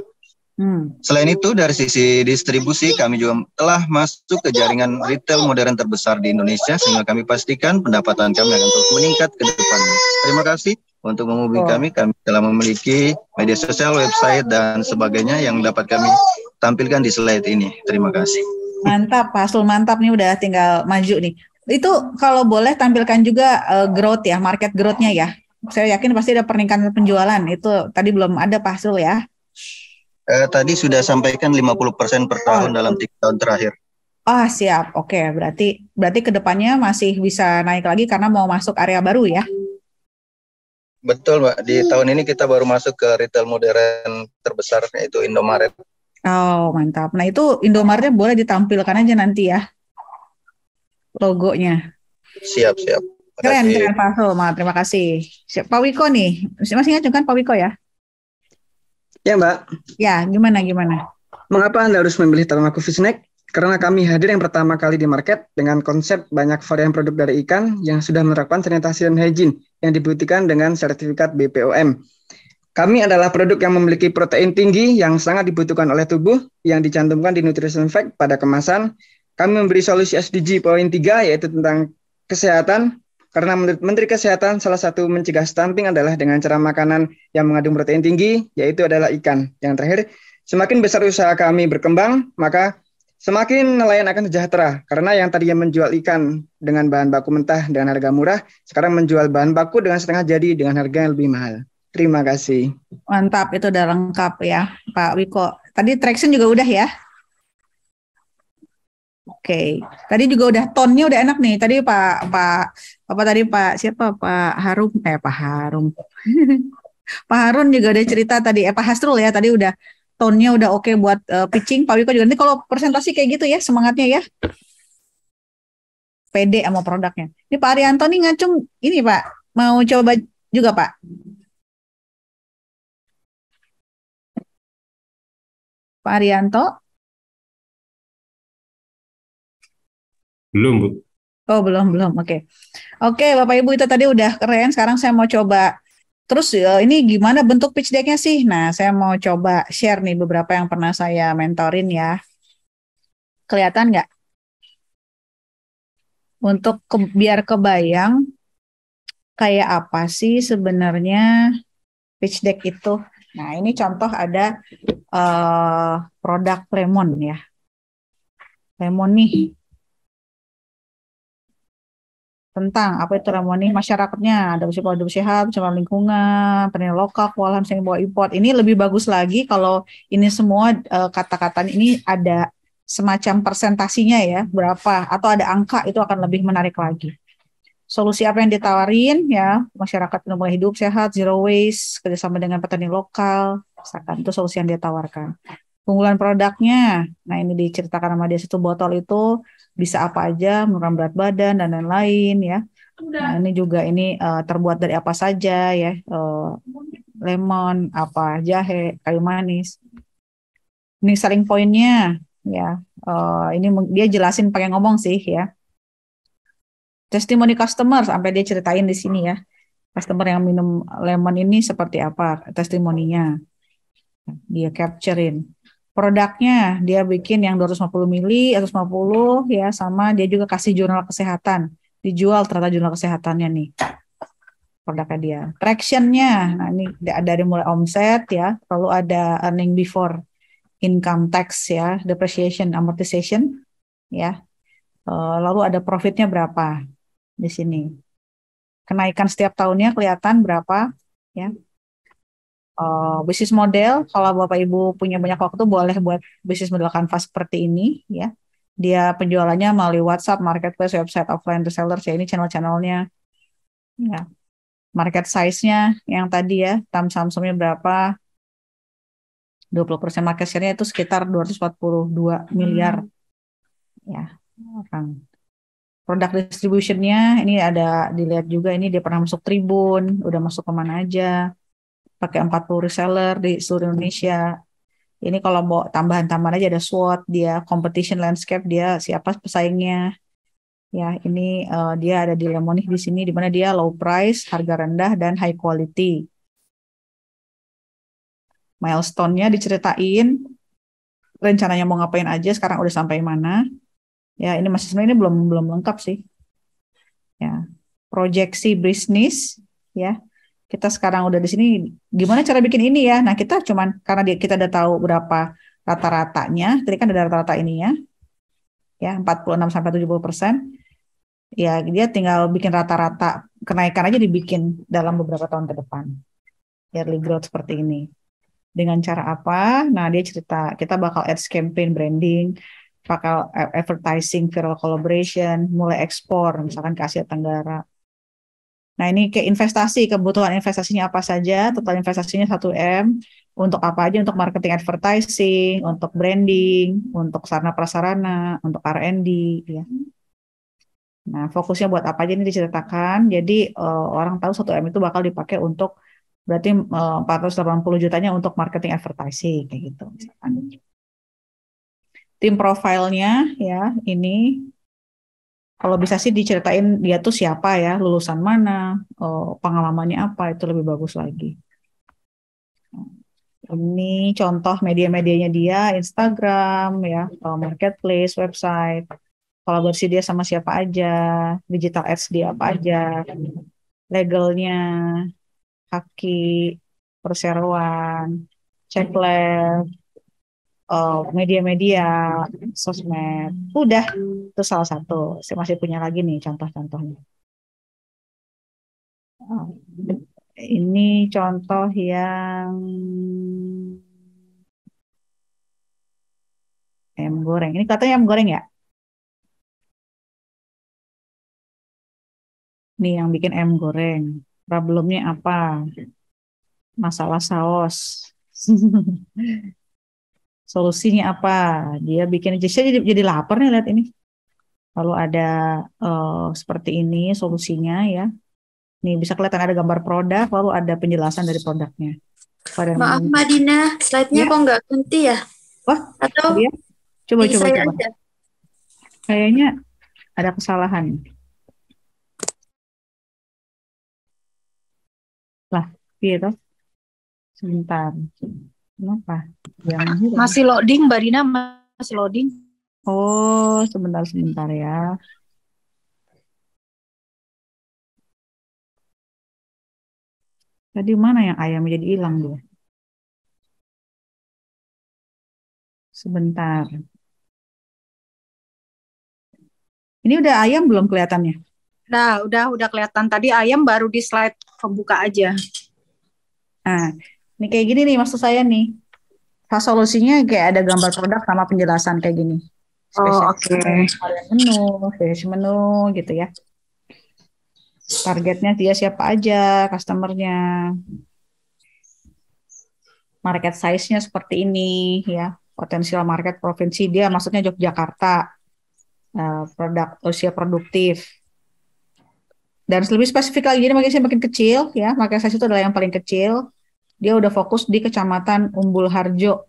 Hmm. Selain itu, dari sisi distribusi, kami juga telah masuk ke jaringan retail modern terbesar di Indonesia, sehingga kami pastikan pendapatan kami akan terus meningkat ke depan. Terima kasih untuk menghubungi oh. kami. Kami telah memiliki media sosial, website, dan sebagainya yang dapat kami tampilkan di slide ini. Terima kasih. Mantap, Pak Mantap nih, udah tinggal maju nih. Itu kalau boleh tampilkan juga uh, growth ya, market growth-nya ya saya yakin pasti ada peningkatan penjualan itu tadi belum ada pasul ya eh, tadi sudah sampaikan 50% per tahun oh. dalam tiga tahun terakhir ah oh, siap oke okay. berarti berarti kedepannya masih bisa naik lagi karena mau masuk area baru ya betul mbak di hmm. tahun ini kita baru masuk ke retail modern terbesar yaitu Indomaret oh mantap nah itu Indomaretnya boleh ditampilkan aja nanti ya logonya siap siap Keren, keren Pak Soma. Terima kasih. Pak Wiko nih, masih ingat kan Pak Wiko ya? Ya Mbak. Ya, gimana gimana? Mengapa Anda harus memilih Tamaku Snack? Karena kami hadir yang pertama kali di market dengan konsep banyak varian produk dari ikan yang sudah menerapkan sanitasi dan hygiene yang dibuktikan dengan sertifikat BPOM. Kami adalah produk yang memiliki protein tinggi yang sangat dibutuhkan oleh tubuh yang dicantumkan di nutrition fact pada kemasan. Kami memberi solusi SDG poin 3 yaitu tentang kesehatan, karena menurut Menteri Kesehatan, salah satu mencegah stunting adalah dengan cara makanan yang mengandung protein tinggi, yaitu adalah ikan. Yang terakhir, semakin besar usaha kami berkembang, maka semakin nelayan akan sejahtera. Karena yang tadinya menjual ikan dengan bahan baku mentah dengan harga murah, sekarang menjual bahan baku dengan setengah jadi dengan harga yang lebih mahal. Terima kasih. Mantap, itu udah lengkap ya Pak Wiko. Tadi traction juga udah ya? Oke, okay. tadi juga udah tonnya udah enak nih. Tadi Pak Pak apa tadi Pak siapa Pak Harum eh Pak Harum. Pak Harun juga udah cerita tadi eh Pak Hasrul ya tadi udah tonnya udah oke okay buat uh, pitching. Pak Wiko juga nanti kalau presentasi kayak gitu ya semangatnya ya. PD sama produknya. Ini Pak Arianto nih ngacung ini Pak mau coba juga Pak. Pak Arianto, Belum, Bu. Oh, belum, belum. Oke. Okay. Oke, okay, Bapak Ibu itu tadi udah keren. Sekarang saya mau coba Terus eh, ini gimana bentuk pitch decknya sih? Nah, saya mau coba share nih beberapa yang pernah saya mentorin ya. Kelihatan nggak? Untuk ke, biar kebayang kayak apa sih sebenarnya pitch deck itu. Nah, ini contoh ada uh, produk lemon ya. Lemon nih tentang apa itu ramuan ini masyarakatnya ada usaha hidup sehat pencemaran lingkungan petani lokal kewalahan sering bawa import ini lebih bagus lagi kalau ini semua uh, kata-kata ini ada semacam persentasinya ya berapa atau ada angka itu akan lebih menarik lagi solusi apa yang ditawarin ya masyarakat mulai hidup sehat zero waste kerjasama dengan petani lokal misalkan itu solusi yang dia tawarkan keunggulan produknya nah ini diceritakan sama dia satu botol itu bisa apa aja menurunkan berat badan dan lain-lain ya nah ini juga ini uh, terbuat dari apa saja ya uh, lemon apa jahe kayu manis ini saling poinnya ya uh, ini dia jelasin pakai ngomong sih ya testimoni customer sampai dia ceritain di sini ya customer yang minum lemon ini seperti apa testimoninya dia capturein produknya dia bikin yang 250 mili 150 ya sama dia juga kasih jurnal kesehatan dijual ternyata jurnal kesehatannya nih produknya dia tractionnya nah ini dari mulai omset ya lalu ada earning before income tax ya depreciation amortization ya eh, lalu ada profitnya berapa di sini kenaikan setiap tahunnya kelihatan berapa ya uh, bisnis model kalau bapak ibu punya banyak waktu boleh buat bisnis model kanvas seperti ini ya dia penjualannya melalui WhatsApp marketplace website offline reseller ya ini channel-channelnya ya market size-nya yang tadi ya tam Samsungnya berapa 20% market share-nya itu sekitar 242 miliar hmm. ya orang produk distribution-nya ini ada dilihat juga ini dia pernah masuk Tribun udah masuk kemana aja pakai 40 reseller di seluruh hmm. Indonesia. Ini kalau mau tambahan-tambahan aja ada SWOT, dia competition landscape, dia siapa pesaingnya. Ya, ini uh, dia ada di Lemonih di sini di mana dia low price, harga rendah dan high quality. Milestone-nya diceritain rencananya mau ngapain aja, sekarang udah sampai mana. Ya, ini masih sebenarnya ini belum belum lengkap sih. Ya, proyeksi bisnis ya kita sekarang udah di sini gimana cara bikin ini ya nah kita cuman karena dia, kita udah tahu berapa rata-ratanya tadi kan ada rata-rata ya ya 46 sampai 70 persen ya dia tinggal bikin rata-rata kenaikan aja dibikin dalam beberapa tahun ke depan early growth seperti ini dengan cara apa nah dia cerita kita bakal ads campaign branding bakal advertising viral collaboration mulai ekspor misalkan ke Asia Tenggara Nah, ini ke investasi, kebutuhan investasinya apa saja, total investasinya 1M, untuk apa aja, untuk marketing advertising, untuk branding, untuk sarana prasarana, untuk R&D, ya. Nah, fokusnya buat apa aja ini diceritakan, jadi uh, orang tahu 1M itu bakal dipakai untuk, berarti eh, uh, 480 jutanya untuk marketing advertising, kayak gitu. Misalkan. Tim profilnya, ya, ini kalau bisa sih diceritain dia tuh siapa ya, lulusan mana, eh, pengalamannya apa, itu lebih bagus lagi. Ini contoh media-medianya dia, Instagram, ya, eh, marketplace, website, kolaborasi dia sama siapa aja, digital ads dia apa aja, legalnya, kaki, perseroan, checklist, Eh, media-media, uh, sosmed. Udah, itu salah satu. Saya masih punya lagi nih contoh-contohnya. uh, ini contoh yang ayam goreng. Ini katanya ayam goreng ya? ini yang bikin ayam goreng. Problemnya apa? Masalah saus. solusinya apa dia bikin saya jadi, jadi lapar nih lihat ini lalu ada uh, seperti ini solusinya ya nih bisa kelihatan ada gambar produk lalu ada penjelasan dari produknya Pada maaf Mbak Madina slide-nya ya. kok nggak ganti ya Wah, atau ya? coba coba, coba. kayaknya ada kesalahan lah gitu sebentar Kenapa? Yang ah, masih loading, Mbak Dina masih loading. Oh, sebentar sebentar ya. Tadi mana yang ayam jadi hilang dia? Sebentar. Ini udah ayam belum kelihatannya? Nah, udah udah kelihatan. Tadi ayam baru di slide pembuka aja. Nah, ini kayak gini nih maksud saya nih. Nah, solusinya kayak ada gambar produk sama penjelasan kayak gini. Spesial oh, oke. Okay. menu, finish menu gitu ya. Targetnya dia siapa aja, customernya. Market size-nya seperti ini ya. Potensial market provinsi dia maksudnya Yogyakarta. Uh, produk usia produktif dan lebih spesifik lagi jadi makin saya makin kecil ya market saya itu adalah yang paling kecil dia udah fokus di Kecamatan Umbul Harjo.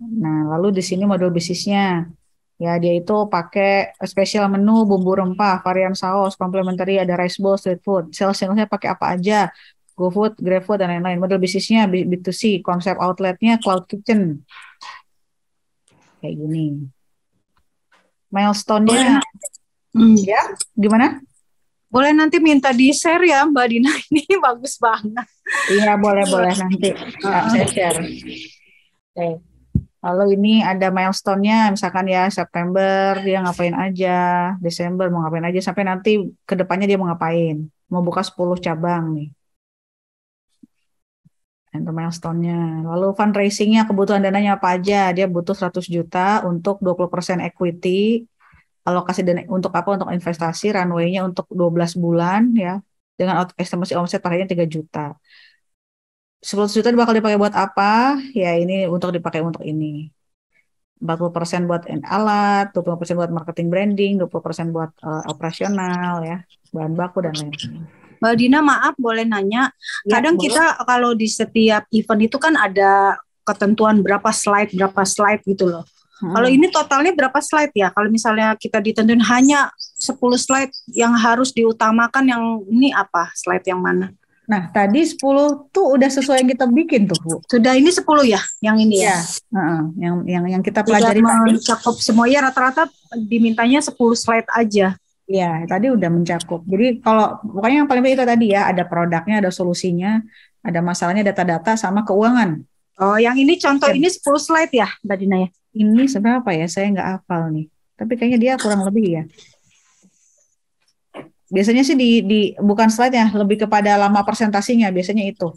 Nah, lalu di sini modul bisnisnya. Ya, dia itu pakai spesial menu bumbu rempah, varian saus, komplementari, ada rice bowl, street food. Sales-salesnya pakai apa aja? GoFood, GrabFood, dan lain-lain. Model bisnisnya B2C, konsep outletnya cloud kitchen. Kayak gini. Milestone-nya. Hmm. Ya, gimana? Boleh nanti minta di share ya Mbak Dina ini bagus banget. Iya boleh boleh nanti uh. saya share. Oke. Okay. Lalu ini ada milestone-nya misalkan ya September dia ngapain aja, Desember mau ngapain aja sampai nanti ke depannya dia mau ngapain. Mau buka 10 cabang nih. Itu milestone-nya. Lalu fundraising-nya kebutuhan dananya apa aja? Dia butuh 100 juta untuk 20% equity, alokasi dana untuk apa untuk investasi runway-nya untuk 12 bulan ya dengan estimasi omset terakhirnya 3 juta. 10 juta bakal dipakai buat apa? Ya ini untuk dipakai untuk ini. 40% buat alat, 20% buat marketing branding, 20% buat uh, operasional ya, bahan baku dan lain-lain. Mbak Dina maaf boleh nanya, ya, kadang boleh. kita kalau di setiap event itu kan ada ketentuan berapa slide, berapa slide gitu loh. Hmm. Kalau ini totalnya berapa slide ya? Kalau misalnya kita ditentuin hanya 10 slide yang harus diutamakan yang ini apa? Slide yang mana? Nah, tadi 10 tuh udah sesuai yang kita bikin tuh, Bu. Sudah ini 10 ya yang ini ya. ya. Uh -uh. yang yang yang kita pelajari Sudah mencakup semua ya rata-rata dimintanya 10 slide aja. Ya, tadi udah mencakup. Jadi kalau pokoknya yang paling penting itu tadi ya, ada produknya, ada solusinya, ada masalahnya, data-data sama keuangan. Oh, yang ini contoh ya. ini 10 slide ya, Mbak Dina ya? ini seberapa ya? Saya nggak hafal nih. Tapi kayaknya dia kurang lebih ya. Biasanya sih di, di bukan slide ya, lebih kepada lama presentasinya biasanya itu.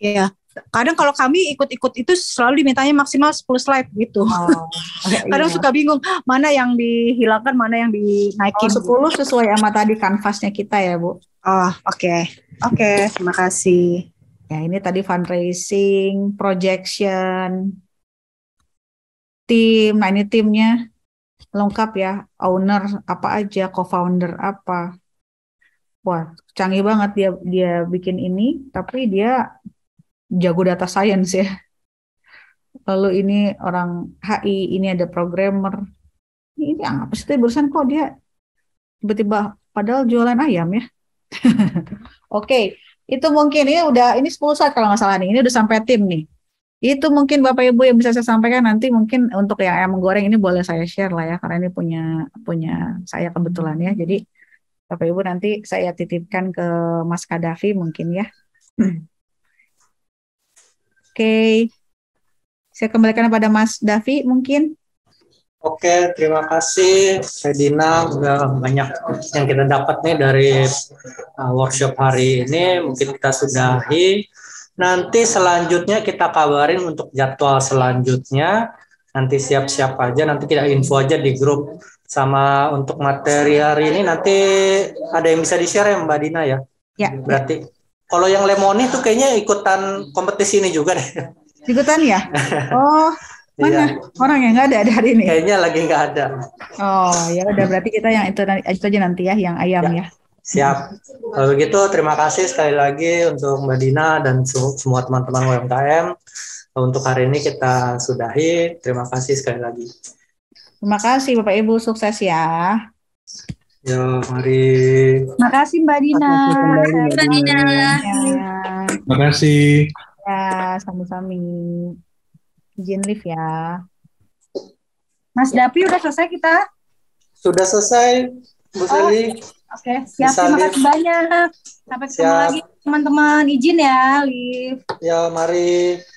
Iya. Kadang kalau kami ikut-ikut itu selalu dimintanya maksimal 10 slide gitu. Oh, iya, Kadang iya. suka bingung mana yang dihilangkan, mana yang dinaikin. Oh, 10 sesuai sama tadi kanvasnya kita ya, Bu. Oh, oke. Okay. Oke, okay, terima kasih. Ya, ini tadi fundraising, projection, tim nah ini timnya lengkap ya owner apa aja co-founder apa wah canggih banget dia dia bikin ini tapi dia jago data science ya lalu ini orang HI ini ada programmer ini, ini apa sih barusan kok dia tiba-tiba padahal jualan ayam ya oke okay. itu mungkin ini udah ini 10 saat kalau nggak salah nih ini udah sampai tim nih itu mungkin Bapak Ibu yang bisa saya sampaikan nanti mungkin untuk yang ayam goreng ini boleh saya share lah ya karena ini punya punya saya kebetulan ya. Jadi Bapak Ibu nanti saya titipkan ke Mas Kadafi mungkin ya. Oke. Okay. Saya kembalikan kepada Mas Davi mungkin. Oke, terima kasih Fedina udah banyak yang kita dapat nih dari uh, workshop hari ini. Mungkin kita sudahi. Nanti selanjutnya kita kabarin untuk jadwal selanjutnya. Nanti siap-siap aja, nanti kita info aja di grup. Sama untuk materi hari ini nanti ada yang bisa di-share ya Mbak Dina ya? Ya. Berarti kalau yang Lemoni tuh kayaknya ikutan kompetisi ini juga deh. Ikutan ya? Oh, Mana iya. orang yang nggak ada ada hari ini? Ya? Kayaknya lagi nggak ada. Oh ya udah berarti kita yang itu, itu aja nanti ya yang ayam ya. ya. Siap. Kalau begitu terima kasih sekali lagi untuk Mbak Dina dan semua teman-teman UMKM. Untuk hari ini kita sudahi. Terima kasih sekali lagi. Terima kasih Bapak Ibu sukses ya. Ya, mari. Terima kasih Mbak Dina. Mbak Dina. Terima kasih. Ya, sama-sama. Izin lift ya. Mas ya. Dapi udah selesai kita? Sudah selesai, Bu Sally. Oh. Oke, okay, siap. Terima kasih banyak. Sampai ketemu lagi teman-teman. Izin ya, Liv. Ya, mari.